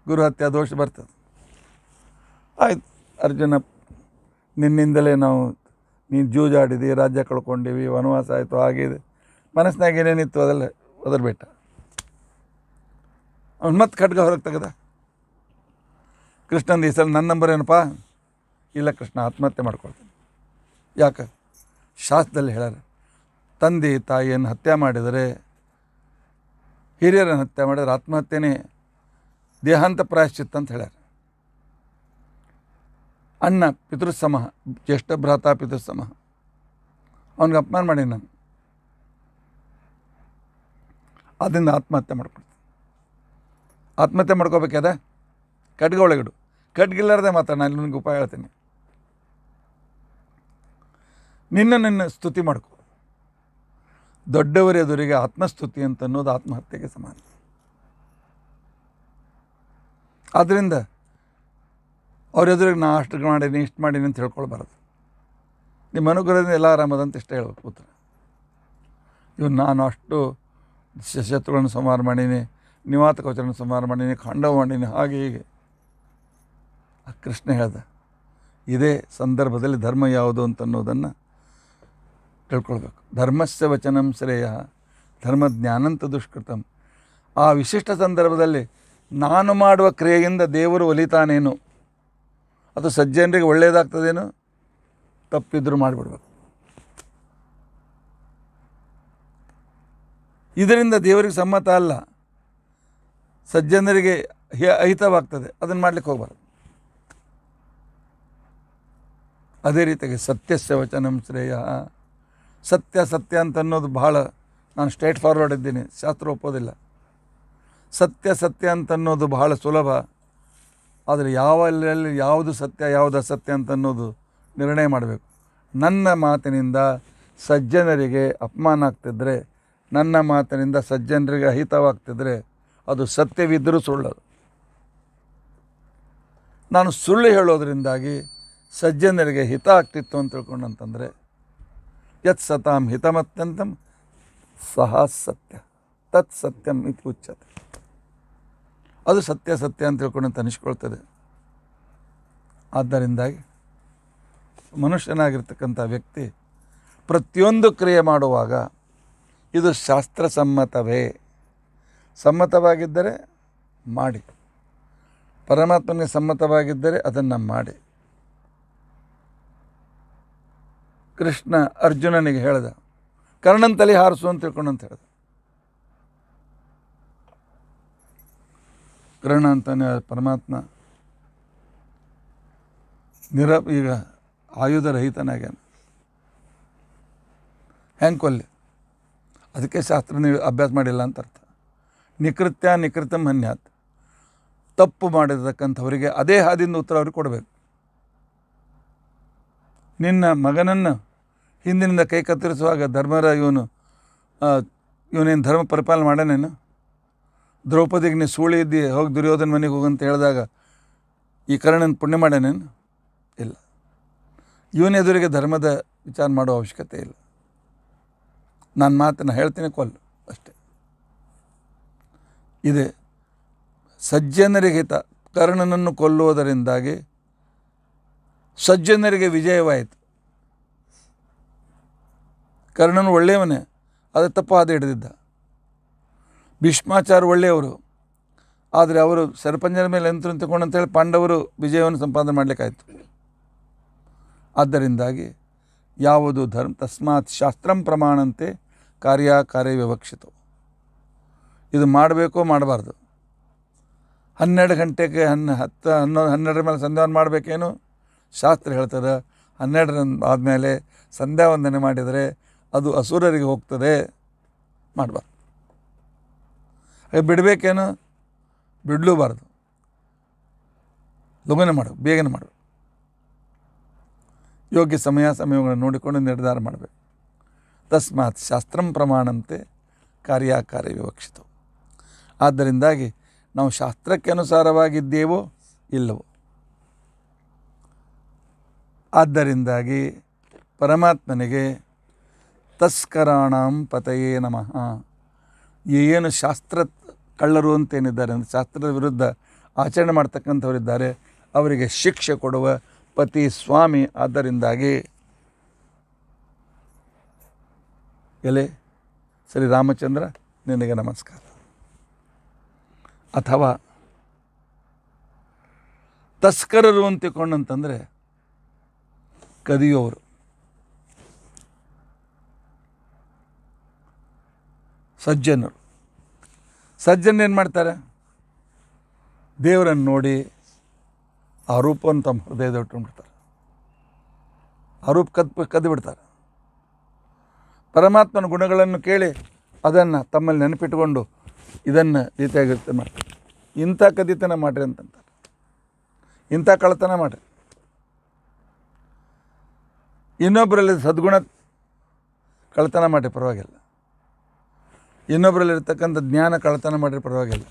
ಗುರುಹತ್ಯೆ ದೋಷ ಬರ್ತದೆ ಆಯ್ತು ಅರ್ಜುನ ನಿನ್ನಿಂದಲೇ ನಾವು ನೀನು ಜೂಜಾಡಿದಿ ರಾಜ್ಯ ಕಳ್ಕೊಂಡಿವಿ ವನವಾಸ ಆಯಿತು ಆಗಿದೆ ಮನಸ್ಸಿನಾಗ ಏನೇನಿತ್ತು ಅದೆಲ್ಲ ಒದರ್ ಬೆಟ್ಟ ಅವ್ನು ಮತ್ತೆ ಖಡ್ಗ ಹೊರಗೆ ತೆಗೆದ ಕೃಷ್ಣಂದು ಈ ಸಲ ನನ್ನ ನಂಬರ್ ಏನಪ್ಪ ಇಲ್ಲ ಕೃಷ್ಣ ಆತ್ಮಹತ್ಯೆ ಮಾಡ್ಕೊಳ್ತೀನಿ ಯಾಕೆ ಶಾಸ್ತ್ರದಲ್ಲಿ ಹೇಳ್ಯಾರ ತಂದೆ ತಾಯಿಯನ್ನು ಹತ್ಯೆ ಮಾಡಿದರೆ ಹಿರಿಯರನ್ನು ಹತ್ಯೆ ಮಾಡಿದರೆ ಆತ್ಮಹತ್ಯೆನೇ ದೇಹಾಂತ ಪ್ರಾಯಶ್ಚಿತ್ತ ಅಂತ ಹೇಳ್ಯಾರ ಅಣ್ಣ ಪಿತೃಸಮ ಜ್ಯೇಷ್ಠ ಭ್ರಾತ ಪಿತೃಸಮ ಅವನಿಗೆ ಅಪಮಾನ ಮಾಡಿ ನಾನು ಅದರಿಂದ ಆತ್ಮಹತ್ಯೆ ಮಾಡ್ಕೊಳ್ತೀನಿ ಆತ್ಮಹತ್ಯೆ ಮಾಡ್ಕೋಬೇಕಾದ ಖಡ್ಗ ಒಳಗಿಡು ಖಡ್ಗಿಲ್ಲಾರ್ದೆ ಮಾತ್ರ ನಾನು ನಿನಗೆ ಉಪಾಯ ಹೇಳ್ತೀನಿ ನಿನ್ನ ನಿನ್ನ ಸ್ತುತಿ ಮಾಡಿಕೊ ದೊಡ್ಡವರೆದುರಿಗೆ ಆತ್ಮಸ್ತುತಿ ಅಂತ ಅನ್ನೋದು ಆತ್ಮಹತ್ಯೆಗೆ ಸಮಾನ ಆದ್ದರಿಂದ ಅವರೆದುರಿಗೆ ನಾ ಅಷ್ಟು ಮಾಡೀನಿ ಇಷ್ಟು ಮಾಡೀನಿ ಅಂತ ಹೇಳ್ಕೊಳ್ಬಾರ್ದು ನಿಮ್ಮ ಅನುಗ್ರಹದಿಂದ ಎಲ್ಲ ಆರಾಮದಂತ ಇಷ್ಟ ಹೇಳ್ಬೇಕು ಪುತ್ರ ಇವನು ನಾನು ಅಷ್ಟು ಶತ್ರುಗಳನ್ನು ಸಂವಾರ ಮಾಡೀನಿ ನಿವಾತ ಕವಚನ ಸಂಹಾರ ಮಾಡೀನಿ ಖಂಡವ ಮಾಡೀನಿ ಹಾಗೆ ಹೀಗೆ ಕೃಷ್ಣ ಹೇಳ್ದ ಇದೇ ಸಂದರ್ಭದಲ್ಲಿ ಧರ್ಮ ಯಾವುದು ಅಂತನ್ನೋದನ್ನು ತಿಳ್ಕೊಳ್ಬೇಕು ಧರ್ಮಸ್ಯ ವಚನಂ ಶ್ರೇಯ ಧರ್ಮಜ್ಞಾನಂತ ದುಷ್ಕೃತಂ ಆ ವಿಶಿಷ್ಟ ಸಂದರ್ಭದಲ್ಲಿ ನಾನು ಮಾಡುವ ಕ್ರಿಯೆಯಿಂದ ದೇವರು ಒಲಿತಾನೇನು ಅದು ಸಜ್ಜನರಿಗೆ ಒಳ್ಳೆಯದಾಗ್ತದೇನು ತಪ್ಪಿದ್ರೂ ಮಾಡಿಬಿಡ್ಬೇಕು ಇದರಿಂದ ದೇವರಿಗೆ ಸಮ್ಮತ ಅಲ್ಲ ಸಜ್ಜನರಿಗೆ ಅಹಿತವಾಗ್ತದೆ ಅದನ್ನು ಮಾಡ್ಲಿಕ್ಕೆ ಹೋಗ್ಬಾರ್ದು ಅದೇ ರೀತಿಯಾಗಿ ಸತ್ಯಸ್ಯ ವಚನಂ ಶ್ರೇಯ ಸತ್ಯ ಸತ್ಯ ಅಂತ ಅನ್ನೋದು ಭಾಳ ನಾನು ಸ್ಟ್ರೇಟ್ ಫಾರ್ವರ್ಡ್ ಇದ್ದೀನಿ ಶಾಸ್ತ್ರ ಒಪ್ಪೋದಿಲ್ಲ ಸತ್ಯ ಸತ್ಯ ಅಂತ ಅನ್ನೋದು ಬಹಳ ಸುಲಭ ಆದರೆ ಯಾವಲ್ಲಿ ಯಾವುದು ಸತ್ಯ ಯಾವುದು ಅಸತ್ಯ ಅಂತ ಅನ್ನೋದು ನಿರ್ಣಯ ಮಾಡಬೇಕು ನನ್ನ ಮಾತಿನಿಂದ ಸಜ್ಜನರಿಗೆ ಅಪಮಾನ ಆಗ್ತಿದ್ರೆ ನನ್ನ ಮಾತಿನಿಂದ ಸಜ್ಜನರಿಗೆ ಅಹಿತವಾಗ್ತಿದ್ರೆ ಅದು ಸತ್ಯವಿದ್ದರೂ ಸುಳ್ಳದು ನಾನು ಸುಳ್ಳು ಹೇಳೋದರಿಂದಾಗಿ ಸಜ್ಜನರಿಗೆ ಹಿತ ಆಗ್ತಿತ್ತು ಅಂತ ತಿಳ್ಕೊಂಡಂತಂದರೆ ಯತ್ ಸತಾಂ ಹಿತಮತ್ಯಂತಂ ಸಹ ಸತ್ಯ ತತ್ ಸತ್ಯಂ ಇತಿ ಉಚ್ಯತೆ ಅದು ಸತ್ಯ ಸತ್ಯ ಅಂತ ತಿಳ್ಕೊಂಡು ಅನಿಸ್ಕೊಳ್ತದೆ ಆದ್ದರಿಂದಾಗಿ ಮನುಷ್ಯನಾಗಿರ್ತಕ್ಕಂಥ ವ್ಯಕ್ತಿ ಪ್ರತಿಯೊಂದು ಕ್ರಿಯೆ ಮಾಡುವಾಗ ಇದು ಶಾಸ್ತ್ರಸಮ್ಮತವೇ ಸಮ್ಮತವಾಗಿದ್ದರೆ ಮಾಡಿ ಪರಮಾತ್ಮನಿಗೆ ಸಮ್ಮತವಾಗಿದ್ದರೆ ಅದನ್ನು ಮಾಡಿ ಕೃಷ್ಣ ಅರ್ಜುನನಿಗೆ ಹೇಳ್ದ ಕರ್ಣನ ತಲೆ ಹಾರಿಸು ಅಂತ ತಿಳ್ಕೊಂಡು ಅಂತ ಹೇಳ್ದ ಕರ್ಣ ಅಂತಾನೆ ಪರಮಾತ್ಮ ನಿರ ಈಗ ಆಯುಧ ರಹಿತನಾಗ್ಯಾನ ಹೆಂಗೆ ಕೊಲ್ಲಿ ಅದಕ್ಕೆ ಶಾಸ್ತ್ರ ಅಭ್ಯಾಸ ಮಾಡಿಲ್ಲ ಅಂತ ಅರ್ಥ ನಿಕೃತ್ಯ ನಿಕೃತಂ ಮನ್ಯಾತ್ ತಪ್ಪು ಮಾಡಿರ್ತಕ್ಕಂಥವರಿಗೆ ಅದೇ ಹಾದಿಂದ ಉತ್ತರ ಅವ್ರಿಗೆ ಕೊಡಬೇಕು ನಿನ್ನ ಮಗನನ್ನು ಹಿಂದಿನಿಂದ ಕೈ ಕತ್ತರಿಸುವಾಗ ಧರ್ಮರ ಇವನು ಇವನೇನು ಧರ್ಮ ಪರಿಪಾಲನೆ ಮಾಡ್ಯಾನೇನು ದ್ರೌಪದಿಗೆ ನೀ ಸೂಳಿ ಇದ್ದಿ ಹೋಗಿ ದುರ್ಯೋಧನ ಮನೆಗೆ ಹೋಗಂತ ಹೇಳಿದಾಗ ಈ ಕರ್ಣನ ಪುಣ್ಯ ಮಾಡೇನೇನು ಇಲ್ಲ ಇವನೆದುರಿಗೆ ಧರ್ಮದ ವಿಚಾರ ಮಾಡೋ ಅವಶ್ಯಕತೆ ಇಲ್ಲ ನಾನು ಮಾತನ್ನು ಹೇಳ್ತೀನಿ ಕೊಲ್ಲು ಅಷ್ಟೆ ಇದೆ ಸಜ್ಜನರಿಗೆ ಕರ್ಣನನ್ನು ಕೊಲ್ಲುವುದರಿಂದಾಗಿ ಸಜ್ಜನರಿಗೆ ವಿಜಯವಾಯಿತು ಕರ್ಣನು ಒಳ್ಳೆಯವನೇ ಆದರೆ ತಪ್ಪು ಹಾದಿ ಹಿಡಿದಿದ್ದ ಭೀಷ್ಮಾಚಾರ ಒಳ್ಳೆಯವರು ಆದರೆ ಅವರು ಸರಪಂಜರ ಮೇಲೆ ಯಂತ್ರ ತಗೊಂಡು ಅಂತೇಳಿ ಪಾಂಡವರು ವಿಜಯವನ್ನು ಸಂಪಾದನೆ ಮಾಡಲಿಕ್ಕಾಯಿತು ಆದ್ದರಿಂದಾಗಿ ಯಾವುದು ಧರ್ಮ ತಸ್ಮಾತ್ ಶಾಸ್ತ್ರಂ ಪ್ರಮಾಣಂತೆ ಕಾರ್ಯ ಕಾರ್ಯ ವಿವಕ್ಷಿತು ಇದು ಮಾಡಬೇಕೋ ಮಾಡಬಾರ್ದು ಹನ್ನೆರಡು ಗಂಟೆಗೆ ಹನ್ನ ಹತ್ತು ಹನ್ನೊಂದು ಹನ್ನೆರಡರ ಮೇಲೆ ಸಂಧ್ಯಾವನ್ನು ಮಾಡಬೇಕೇನು ಶಾಸ್ತ್ರ ಹೇಳ್ತದೆ ಹನ್ನೆರಡರ ಆದಮೇಲೆ ಸಂಧ್ಯಾವಂದನೆ ಮಾಡಿದರೆ ಅದು ಅಸುರರಿಗೆ ಹೋಗ್ತದೆ ಮಾಡಬಾರ್ದು ಹಾಗೆ ಬಿಡಬೇಕೇನು ಬಿಡಲೂಬಾರ್ದು ಲಗುನೆ ಮಾಡು ಬೇಗನೆ ಮಾಡು ಯೋಗ್ಯ ಸಮಯ ಸಮಯಗಳನ್ನು ನೋಡಿಕೊಂಡು ನಿರ್ಧಾರ ಮಾಡಬೇಕು ತಸ್ಮಾತ್ ಶಾಸ್ತ್ರ ಪ್ರಮಾಣಂತೆ ಕಾರ್ಯಕಾರ್ಯ ವಿವಕ್ಷಿತವು ಆದ್ದರಿಂದಾಗಿ ನಾವು ಶಾಸ್ತ್ರಕ್ಕೆ ಅನುಸಾರವಾಗಿದ್ದೇವೋ ಇಲ್ಲವೋ ಆದ್ದರಿಂದಾಗಿ ಪರಮಾತ್ಮನಿಗೆ ತಸ್ಕರಾಣಂ ಪತಯೇ ನಮಃ ಏನು ಶಾಸ್ತ್ರ ಕಳ್ಳರು ಅಂತೇನಿದ್ದಾರೆ ಅಂದರೆ ಶಾಸ್ತ್ರದ ವಿರುದ್ಧ ಆಚರಣೆ ಮಾಡ್ತಕ್ಕಂಥವರಿದ್ದಾರೆ ಅವರಿಗೆ ಶಿಕ್ಷೆ ಕೊಡುವ ಪತಿ ಸ್ವಾಮಿ ಆದ್ದರಿಂದಾಗಿ ಎಲೆ ಸರಿ ರಾಮಚಂದ್ರ ನಿನಗೆ ನಮಸ್ಕಾರ ಅಥವಾ ತಸ್ಕರರು ಅಂತಿಕೊಂಡಂತಂದರೆ ಕದಿಯೋರು ಸಜ್ಜನರು ಸಜ್ಜನ ಏನು ಮಾಡ್ತಾರೆ ದೇವರನ್ನು ನೋಡಿ ಆ ರೂಪವನ್ನು ತಮ್ಮ ಹೃದಯದ ಉಟ್ಕೊಂಡ್ಬಿಡ್ತಾರೆ ಆ ರೂಪ ಕದ್ ಕದ್ದು ಬಿಡ್ತಾರೆ ಪರಮಾತ್ಮನ ಗುಣಗಳನ್ನು ಕೇಳಿ ಅದನ್ನು ತಮ್ಮಲ್ಲಿ ನೆನಪಿಟ್ಟುಕೊಂಡು ಇದನ್ನು ರೀತಿಯಾಗಿರ್ತಾರೆ ಮಾಡ್ತಾರೆ ಇಂಥ ಕದಿತನ ಮಾಡಿರಿ ಅಂತಂತಾರೆ ಇಂಥ ಕಳ್ಳತನ ಮಾಡಿರಿ ಇನ್ನೊಬ್ಬರಲ್ಲಿ ಸದ್ಗುಣ ಕಳ್ಳತನ ಮಾಡಿ ಪರವಾಗಿಲ್ಲ ಇನ್ನೊಬ್ಬರಲ್ಲಿರ್ತಕ್ಕಂಥ ಜ್ಞಾನ ಕಳ್ಳತನ ಮಾಡಿರಿ ಪರವಾಗಿಲ್ಲ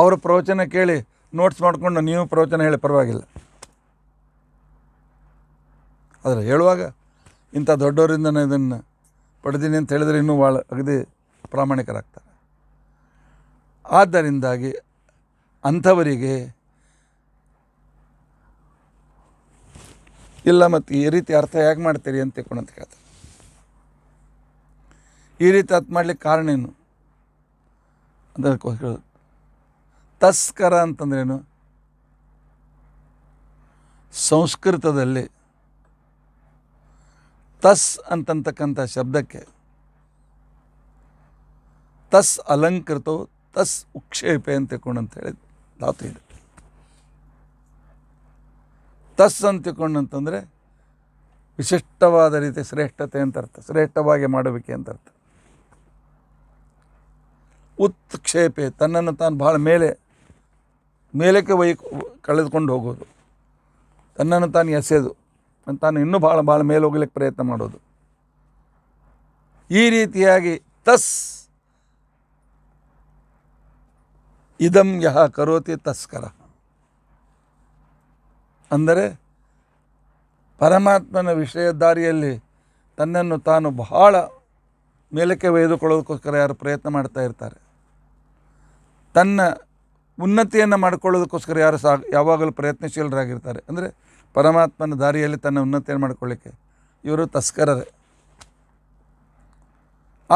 ಅವರ ಪ್ರವಚನ ಕೇಳಿ ನೋಟ್ಸ್ ಮಾಡಿಕೊಂಡು ನೀವು ಪ್ರವಚನ ಹೇಳಿ ಪರವಾಗಿಲ್ಲ ಆದರೆ ಹೇಳುವಾಗ ಇಂಥ ದೊಡ್ಡವರಿಂದ ಇದನ್ನು ಪಡೆದೀನಿ ಅಂತ ಹೇಳಿದರೆ ಇನ್ನೂ ಭಾಳ ಅಗದಿ ಪ್ರಾಮಾಣಿಕರಾಗ್ತಾರೆ ಆದ್ದರಿಂದಾಗಿ ಅಂಥವರಿಗೆ ಇಲ್ಲ ಮತ್ತು ಈ ರೀತಿ ಅರ್ಥ ಹೇಗೆ ಮಾಡ್ತೀರಿ ಅಂತ ತಿಳ್ಕೊಂಡು ಅಂತ ಹೇಳ್ತಾರೆ ಈ ರೀತಿ ಅದು ಮಾಡ್ಲಿಕ್ಕೆ ಕಾರಣ ಏನು ಅಂತ ತಸ್ಕರ ಅಂತಂದ್ರೇನು ಸಂಸ್ಕೃತದಲ್ಲಿ ತಸ್ ಅಂತಂತಕ್ಕಂಥ ಶಬ್ದಕ್ಕೆ ತಸ್ ಅಲಂಕೃತವು ತಸ್ ಉಕ್ಷೇಪೆ ಅಂತ ತಿಳ್ಕೊಂಡು ಅಂತ ಹೇಳಿ ಧಾತು ಇದೆ ತಸ್ ಅಂತ ತಿಳ್ಕೊಂಡು ಅಂತಂದರೆ ವಿಶಿಷ್ಟವಾದ ರೀತಿ ಶ್ರೇಷ್ಠತೆ ಅಂತ ಅರ್ಥ ಶ್ರೇಷ್ಠವಾಗಿ ಮಾಡಬೇಕೆ ಅಂತ ಅರ್ಥ ಉತ್ಕ್ಷೇಪೆ ತನ್ನನ್ನು ತಾನು ಭಾಳ ಮೇಲೆ ಮೇಲಕ್ಕೆ ಒಯ್ ಕಳೆದುಕೊಂಡು ಹೋಗೋದು ತನ್ನನ್ನು ತಾನು ಎಸೆದು ತಾನು ಇನ್ನೂ ಭಾಳ ಭಾಳ ಮೇಲೆ ಹೋಗ್ಲಿಕ್ಕೆ ಪ್ರಯತ್ನ ಮಾಡೋದು ಈ ರೀತಿಯಾಗಿ ತಸ್ ಇದಂ ಯಹ ಕರೋತಿ ತಸ್ಕರ ಅಂದರೆ ಪರಮಾತ್ಮನ ವಿಷಯ ದಾರಿಯಲ್ಲಿ ತನ್ನನ್ನು ತಾನು ಬಹಳ ಮೇಲಕ್ಕೆ ಒಯ್ದುಕೊಳ್ಳೋದಕ್ಕೋಸ್ಕರ ಯಾರು ಪ್ರಯತ್ನ ಮಾಡ್ತಾ ಇರ್ತಾರೆ ತನ್ನ ಉನ್ನತಿಯನ್ನು ಮಾಡ್ಕೊಳ್ಳೋದಕ್ಕೋಸ್ಕರ ಯಾರು ಸಾ ಯಾವಾಗಲೂ ಪ್ರಯತ್ನಶೀಲರಾಗಿರ್ತಾರೆ ಅಂದರೆ ಪರಮಾತ್ಮನ ದಾರಿಯಲ್ಲಿ ತನ್ನ ಉನ್ನತಿಯನ್ನು ಮಾಡ್ಕೊಳ್ಳಿಕ್ಕೆ ಇವರು ತಸ್ಕರರೇ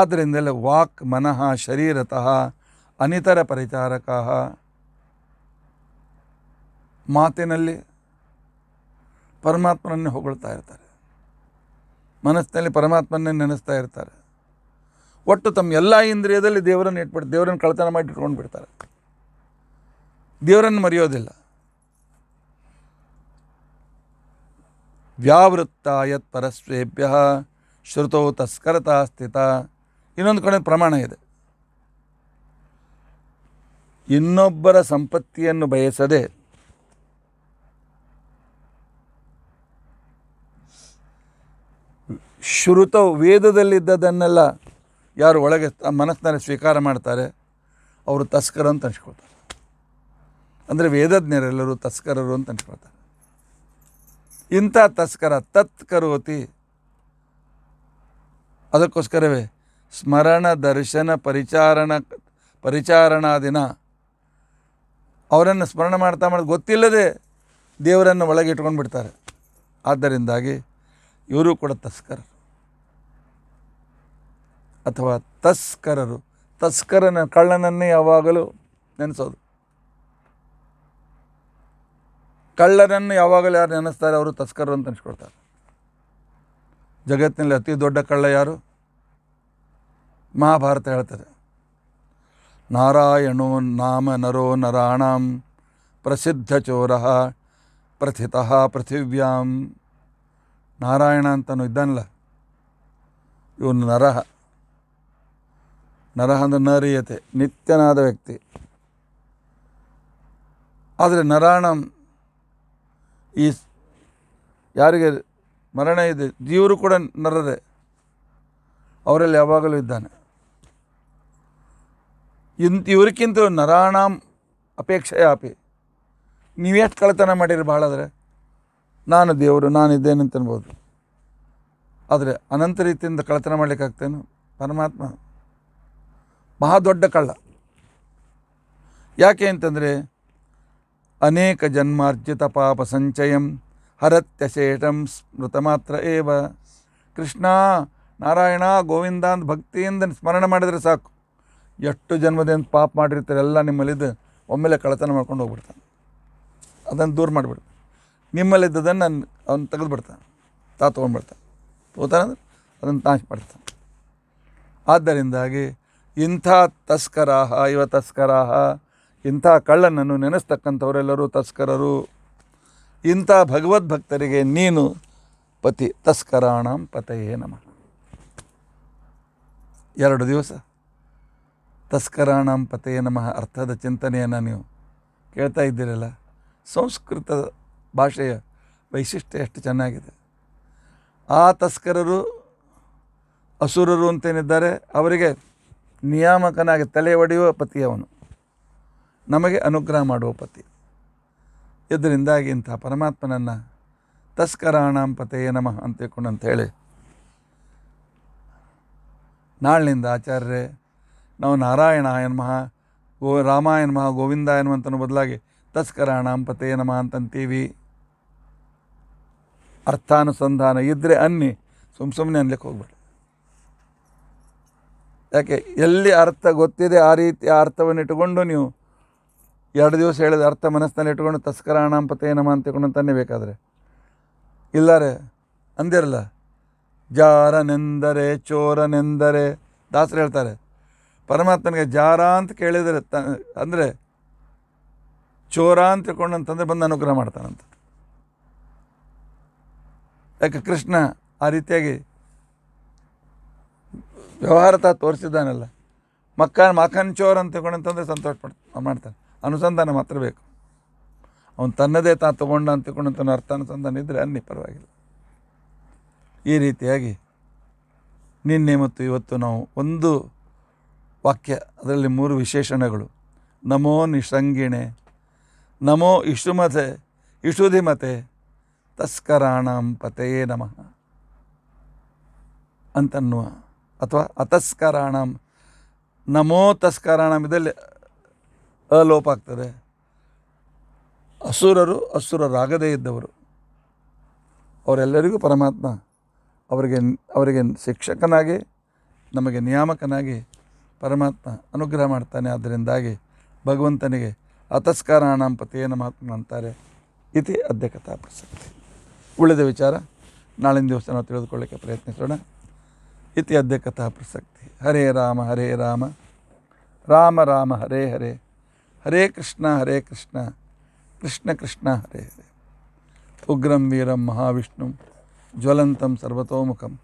ಆದ್ದರಿಂದಲೇ ವಾಕ್ ಮನಃ ಶರೀರತಃ ಅನಿತರ ಪರಿಚಾರಕ ಮಾತಿನಲ್ಲಿ ಪರಮಾತ್ಮನನ್ನೇ ಹೊಗಳ್ತಾ ಇರ್ತಾರೆ ಮನಸ್ಸಿನಲ್ಲಿ ಪರಮಾತ್ಮನ್ನೇ ನೆನೆಸ್ತಾ ಇರ್ತಾರೆ ಒಟ್ಟು ತಮ್ಮ ಎಲ್ಲ ಇಂದ್ರಿಯದಲ್ಲಿ ದೇವರನ್ನು ಇಟ್ಬಿಟ್ಟು ದೇವರನ್ನು ಕಳತನ ಮಾಡಿ ಇಟ್ಕೊಂಡು ಬಿಡ್ತಾರೆ ದೇವರನ್ನು ಮರೆಯೋದಿಲ್ಲ ವ್ಯಾವೃತ್ತ ಯತ್ ಪರಸ್ವೇಭ್ಯ ಶ್ರುತೋ ತಸ್ಕರತ ಸ್ಥಿತ ಇನ್ನೊಂದು ಕಡೆ ಪ್ರಮಾಣ ಇದೆ ಇನ್ನೊಬ್ಬರ ಸಂಪತ್ತಿಯನ್ನು ಬಯಸದೆ ಶ್ರುತ ವೇದದಲ್ಲಿದ್ದದನ್ನೆಲ್ಲ ಯಾರು ಒಳಗೆ ಮನಸ್ಸಿನಲ್ಲಿ ಸ್ವೀಕಾರ ಮಾಡ್ತಾರೆ ಅವರು ತಸ್ಕರ ಅಂತ ಅನ್ಸ್ಕೊಳ್ತಾರೆ ಅಂದರೆ ವೇದಜ್ಞರೆಲ್ಲರೂ ತಸ್ಕರರು ಅಂತ ಅನ್ಸ್ಕೊಳ್ತಾರೆ ಇಂಥ ತಸ್ಕರ ತತ್ಕರೋತಿ ಅದಕ್ಕೋಸ್ಕರವೇ ಸ್ಮರಣ ದರ್ಶನ ಪರಿಚಾರಣ ಪರಿಚಾರಣಾ ದಿನ ಅವರನ್ನು ಸ್ಮರಣೆ ಮಾಡ್ತಾ ಮಾಡಿ ಗೊತ್ತಿಲ್ಲದೆ ದೇವರನ್ನು ಒಳಗೆ ಇಟ್ಕೊಂಡು ಬಿಡ್ತಾರೆ ಆದ್ದರಿಂದಾಗಿ ಇವರು ಕೂಡ ತಸ್ಕರರು ಅಥವಾ ತಸ್ಕರರು ತಸ್ಕರನ ಕಳ್ಳನನ್ನೇ ಯಾವಾಗಲೂ ನೆನೆಸೋದು ಕಳ್ಳರನ್ನು ಯಾವಾಗಲೂ ಯಾರು ನೆನೆಸ್ತಾರೆ ಅವರು ತಸ್ಕರರು ಅಂತ ಅನಿಸ್ಕೊಳ್ತಾರೆ ಜಗತ್ತಿನಲ್ಲಿ ಅತಿ ದೊಡ್ಡ ಕಳ್ಳ ಯಾರು ಮಹಾಭಾರತ ಹೇಳ್ತಾರೆ ನಾರಾಯಣೋ ನಾಮ ನರೋ ನರಾಣಾಂ ಪ್ರಸಿದ್ಧ ಚೋರ ಪ್ರಥಿತಃ ಪೃಥಿವ್ಯಾಂ ನಾರಾಯಣ ಅಂತನೂ ಇದ್ದಾನಲ್ಲ ಇವನು ನರಹ ನರಹ ಅಂದರೆ ನರಿಯತೆ ನಿತ್ಯನಾದ ವ್ಯಕ್ತಿ ಆದರೆ ನರಾಣಂ ಈ ಯಾರಿಗೆ ಮರಣ ಇದೆ ದೇವರು ಕೂಡ ನರದೆ ಅವರಲ್ಲಿ ಯಾವಾಗಲೂ ಇದ್ದಾನೆ ಇಂತ ಇವರಿಗಿಂತಲೂ ನರಾಣಾಂ ಅಪೇಕ್ಷೆಯ ಆಪಿ ನೀವೆಷ್ಟು ಕಳತನ ಮಾಡಿರಿ ಭಾಳ ಆದರೆ ನಾನು ದೇವರು ನಾನಿದ್ದೇನೆ ಅಂತ ಅನ್ಬೋದು ಆದರೆ ಅನಂತ ರೀತಿಯಿಂದ ಕಳತನ ಮಾಡಲಿಕ್ಕಾಗ್ತೇನೆ ಪರಮಾತ್ಮ ಮಹಾ ದೊಡ್ಡ ಕಳ್ಳ ಯಾಕೆ ಅಂತಂದರೆ ಅನೇಕ ಜನ್ಮಾರ್ಜಿತ ಪಾಪ ಸಂಚಯಂ ಹರತ್ಯಶೇಷಂ ಸ್ಮೃತ ಮಾತ್ರ ಏವ ಕೃಷ್ಣ ನಾರಾಯಣ ಗೋವಿಂದ ಭಕ್ತಿಯಿಂದ ಸ್ಮರಣೆ ಮಾಡಿದರೆ ಸಾಕು ಎಷ್ಟು ಜನ್ಮದಿಂದ ಪಾಪ ಮಾಡಿರ್ತಾರೆ ಎಲ್ಲ ನಿಮ್ಮಲ್ಲಿದ್ದು ಒಮ್ಮೆಲೆ ಕಳತನ ಮಾಡ್ಕೊಂಡು ಹೋಗ್ಬಿಡ್ತಾನೆ ಅದನ್ನು ದೂರ ಮಾಡಿಬಿಡ್ತಾನೆ ನಿಮ್ಮಲ್ಲಿದ್ದದನ್ನು ನಾನು ಅವನು ತೆಗೆದುಬಿಡ್ತಾನೆ ತಾ ತೊಗೊಂಡ್ಬಿಡ್ತಾನೆ ತೋತಾನಂದ್ರೆ ಅದನ್ನು ನಾಶ ಮಾಡ್ತಾನೆ ಆದ್ದರಿಂದಾಗಿ ಇಂಥ ತಸ್ಕರಾಹ ಇವ ತಸ್ಕರಾಹ ಇಂಥ ಕಳ್ಳನನ್ನು ನೆನೆಸ್ತಕ್ಕಂಥವರೆಲ್ಲರೂ ತಸ್ಕರರು ಇಂಥ ಭಗವದ್ಭಕ್ತರಿಗೆ ನೀನು ಪತಿ ತಸ್ಕರಾಣಂ ಪತಯೇ ನಮಃ ಎರಡು ದಿವಸ ತಸ್ಕರಾಣಂ ಪತೆಯೇ ನಮಃ ಅರ್ಥದ ಚಿಂತನೆಯನ್ನು ನೀವು ಕೇಳ್ತಾ ಇದ್ದೀರಲ್ಲ ಸಂಸ್ಕೃತ ಭಾಷೆಯ ವೈಶಿಷ್ಟ್ಯ ಎಷ್ಟು ಚೆನ್ನಾಗಿದೆ ಆ ತಸ್ಕರರು ಅಸುರರು ಅಂತೇನಿದ್ದಾರೆ ಅವರಿಗೆ ನಿಯಾಮಕನಾಗಿ ತಲೆ ಒಡೆಯುವ ಪತಿ ಅವನು ನಮಗೆ ಅನುಗ್ರಹ ಮಾಡುವ ಪತಿ ಇದರಿಂದಾಗಿ ಇಂಥ ಪರಮಾತ್ಮನನ್ನು ತಸ್ಕರಾಣಾಂ ಪತೇ ನಮಃ ಅಂತ ಅಂತ ಹೇಳಿ ನಾಳಿನಿಂದ ಆಚಾರ್ಯರೇ ನಾವು ನಾರಾಯಣ ಮಹಾ ಗೋ ರಾಮಾಯಣ ಮಹಾ ಗೋವಿಂದ ಅಂತನ ಬದಲಾಗಿ ತಸ್ಕರಾಣಾಂ ಪತೇ ನಮಃ ಅಂತಂತೀವಿ ಅರ್ಥಾನುಸಂಧಾನ ಇದ್ದರೆ ಅನ್ನಿ ಸುಮ್ಮ ಸುಮ್ಮನೆ ಅನ್ಲಿಕ್ಕೆ ಹೋಗ್ಬೇಡ ಯಾಕೆ ಎಲ್ಲಿ ಅರ್ಥ ಗೊತ್ತಿದೆ ಆ ರೀತಿ ಆ ಅರ್ಥವನ್ನು ಇಟ್ಟುಕೊಂಡು ನೀವು ಎರಡು ದಿವಸ ಹೇಳಿದ ಅರ್ಥ ಮನಸ್ಸಿನಲ್ಲಿ ಇಟ್ಕೊಂಡು ತಸ್ಕರ ಹಣಾಂಪತೇನಮ ಅಂತ ಇಟ್ಕೊಂಡು ಅಂತಾನೇ ಬೇಕಾದರೆ ಇಲ್ಲಾರೆ ಅಂದಿರಲ್ಲ ಜಾರನೆಂದರೆ ಚೋರನೆಂದರೆ ದಾಸರು ಹೇಳ್ತಾರೆ ಪರಮಾತ್ಮನಿಗೆ ಜಾರ ಅಂತ ಕೇಳಿದರೆ ತ ಅಂದರೆ ಚೋರ ಅಂತ ತಿಳ್ಕೊಂಡು ಅಂತಂದರೆ ಬಂದು ಅನುಗ್ರಹ ಮಾಡ್ತಾನಂತ ಯಾಕೆ ಕೃಷ್ಣ ಆ ರೀತಿಯಾಗಿ ವ್ಯವಹಾರ ತಾ ತೋರಿಸಿದ್ದಾನಲ್ಲ ಮಕ್ಕ ಚೋರ್ ಅಂತ ತಗೊಂಡಂತಂದರೆ ಸಂತೋಷ ಪಡ್ತಾ ಮಾಡ್ತಾನೆ ಅನುಸಂಧಾನ ಮಾತ್ರ ಬೇಕು ಅವನು ತನ್ನದೇ ತಾ ತೊಗೊಂಡ ಅಂತ ತಗೊಂಡಂತ ಅರ್ಥ ಅನುಸಂಧಾನ ಇದ್ದರೆ ಅನ್ನಿ ಪರವಾಗಿಲ್ಲ ಈ ರೀತಿಯಾಗಿ ನಿನ್ನೆ ಮತ್ತು ಇವತ್ತು ನಾವು ಒಂದು ವಾಕ್ಯ ಅದರಲ್ಲಿ ಮೂರು ವಿಶೇಷಣಗಳು ನಮೋ ನಿಷಂಗಿಣೆ ನಮೋ ಇಷುಮತೆ ಇಷುಧಿಮತೆ ತಸ್ಕರಾಣಂ ಪತೆಯೇ ನಮಃ ಅಂತನ್ನುವ ಅಥವಾ ಅತಸ್ಕರಾಣಂ ನಮೋ ತಸ್ಕರಾಣಂ ಇದರಲ್ಲಿ ಅಲೋಪ ಆಗ್ತದೆ ಅಸುರರು ಅಸುರರಾಗದೇ ಇದ್ದವರು ಅವರೆಲ್ಲರಿಗೂ ಪರಮಾತ್ಮ ಅವರಿಗೆ ಅವರಿಗೆ ಶಿಕ್ಷಕನಾಗಿ ನಮಗೆ ನಿಯಾಮಕನಾಗಿ ಪರಮಾತ್ಮ ಅನುಗ್ರಹ ಮಾಡ್ತಾನೆ ಅದರಿಂದಾಗಿ ಭಗವಂತನಿಗೆ ಅತಸ್ಕಾರಾಣಾಂ ಪತಿಯೇನ ಮಾತ್ಮ ಅಂತಾರೆ ಇತಿ ಅಧ್ಯಕ್ಷತಾ ಪ್ರಸಕ್ತಿ ಉಳಿದ ವಿಚಾರ ನಾಳಿನ ದಿವಸ ನಾವು ತಿಳಿದುಕೊಳ್ಳಕ್ಕೆ ಪ್ರಯತ್ನಿಸೋಣ इत्याद्य कथा प्रसक्ति हरे राम हरे राम राम राम हरे हरे हरे कृष्ण हरे कृष्ण कृष्ण कृष्ण हरे हरे उग्रम वीरम महाविष्णु ज्वलत सर्वतोमुखम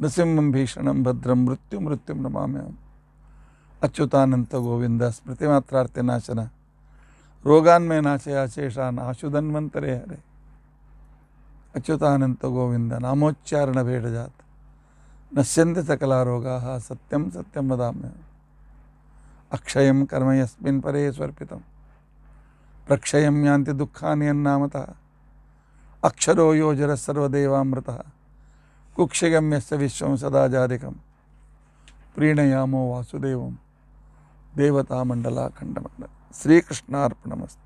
नृसिंह भीषण भद्रम मृत्यु मृत्यु नमाम्यम अच्युतानंद गोविंद स्मृतिमात्रनाशन रोगान्मे नाशया शेषान आशुधन्वंतरे हरे अच्युतानंद गोविंद नामोच्चारण भेड़ जात नश्यन्ति सकलारोगा सत्यम सत्यम वादम अक्षय कर्म यस्परे परे स्वर्पितं प्रक्षयं यान्ति दुःखानि अक्षर अक्षरो योजरः सर्वदेवामृतः कुक्षगं यस्य सदा सदाचारिकं प्रीणयामो वासुदेवं देवतामण्डलाखण्डमण्डलं श्रीकृष्णार्पणमस्ति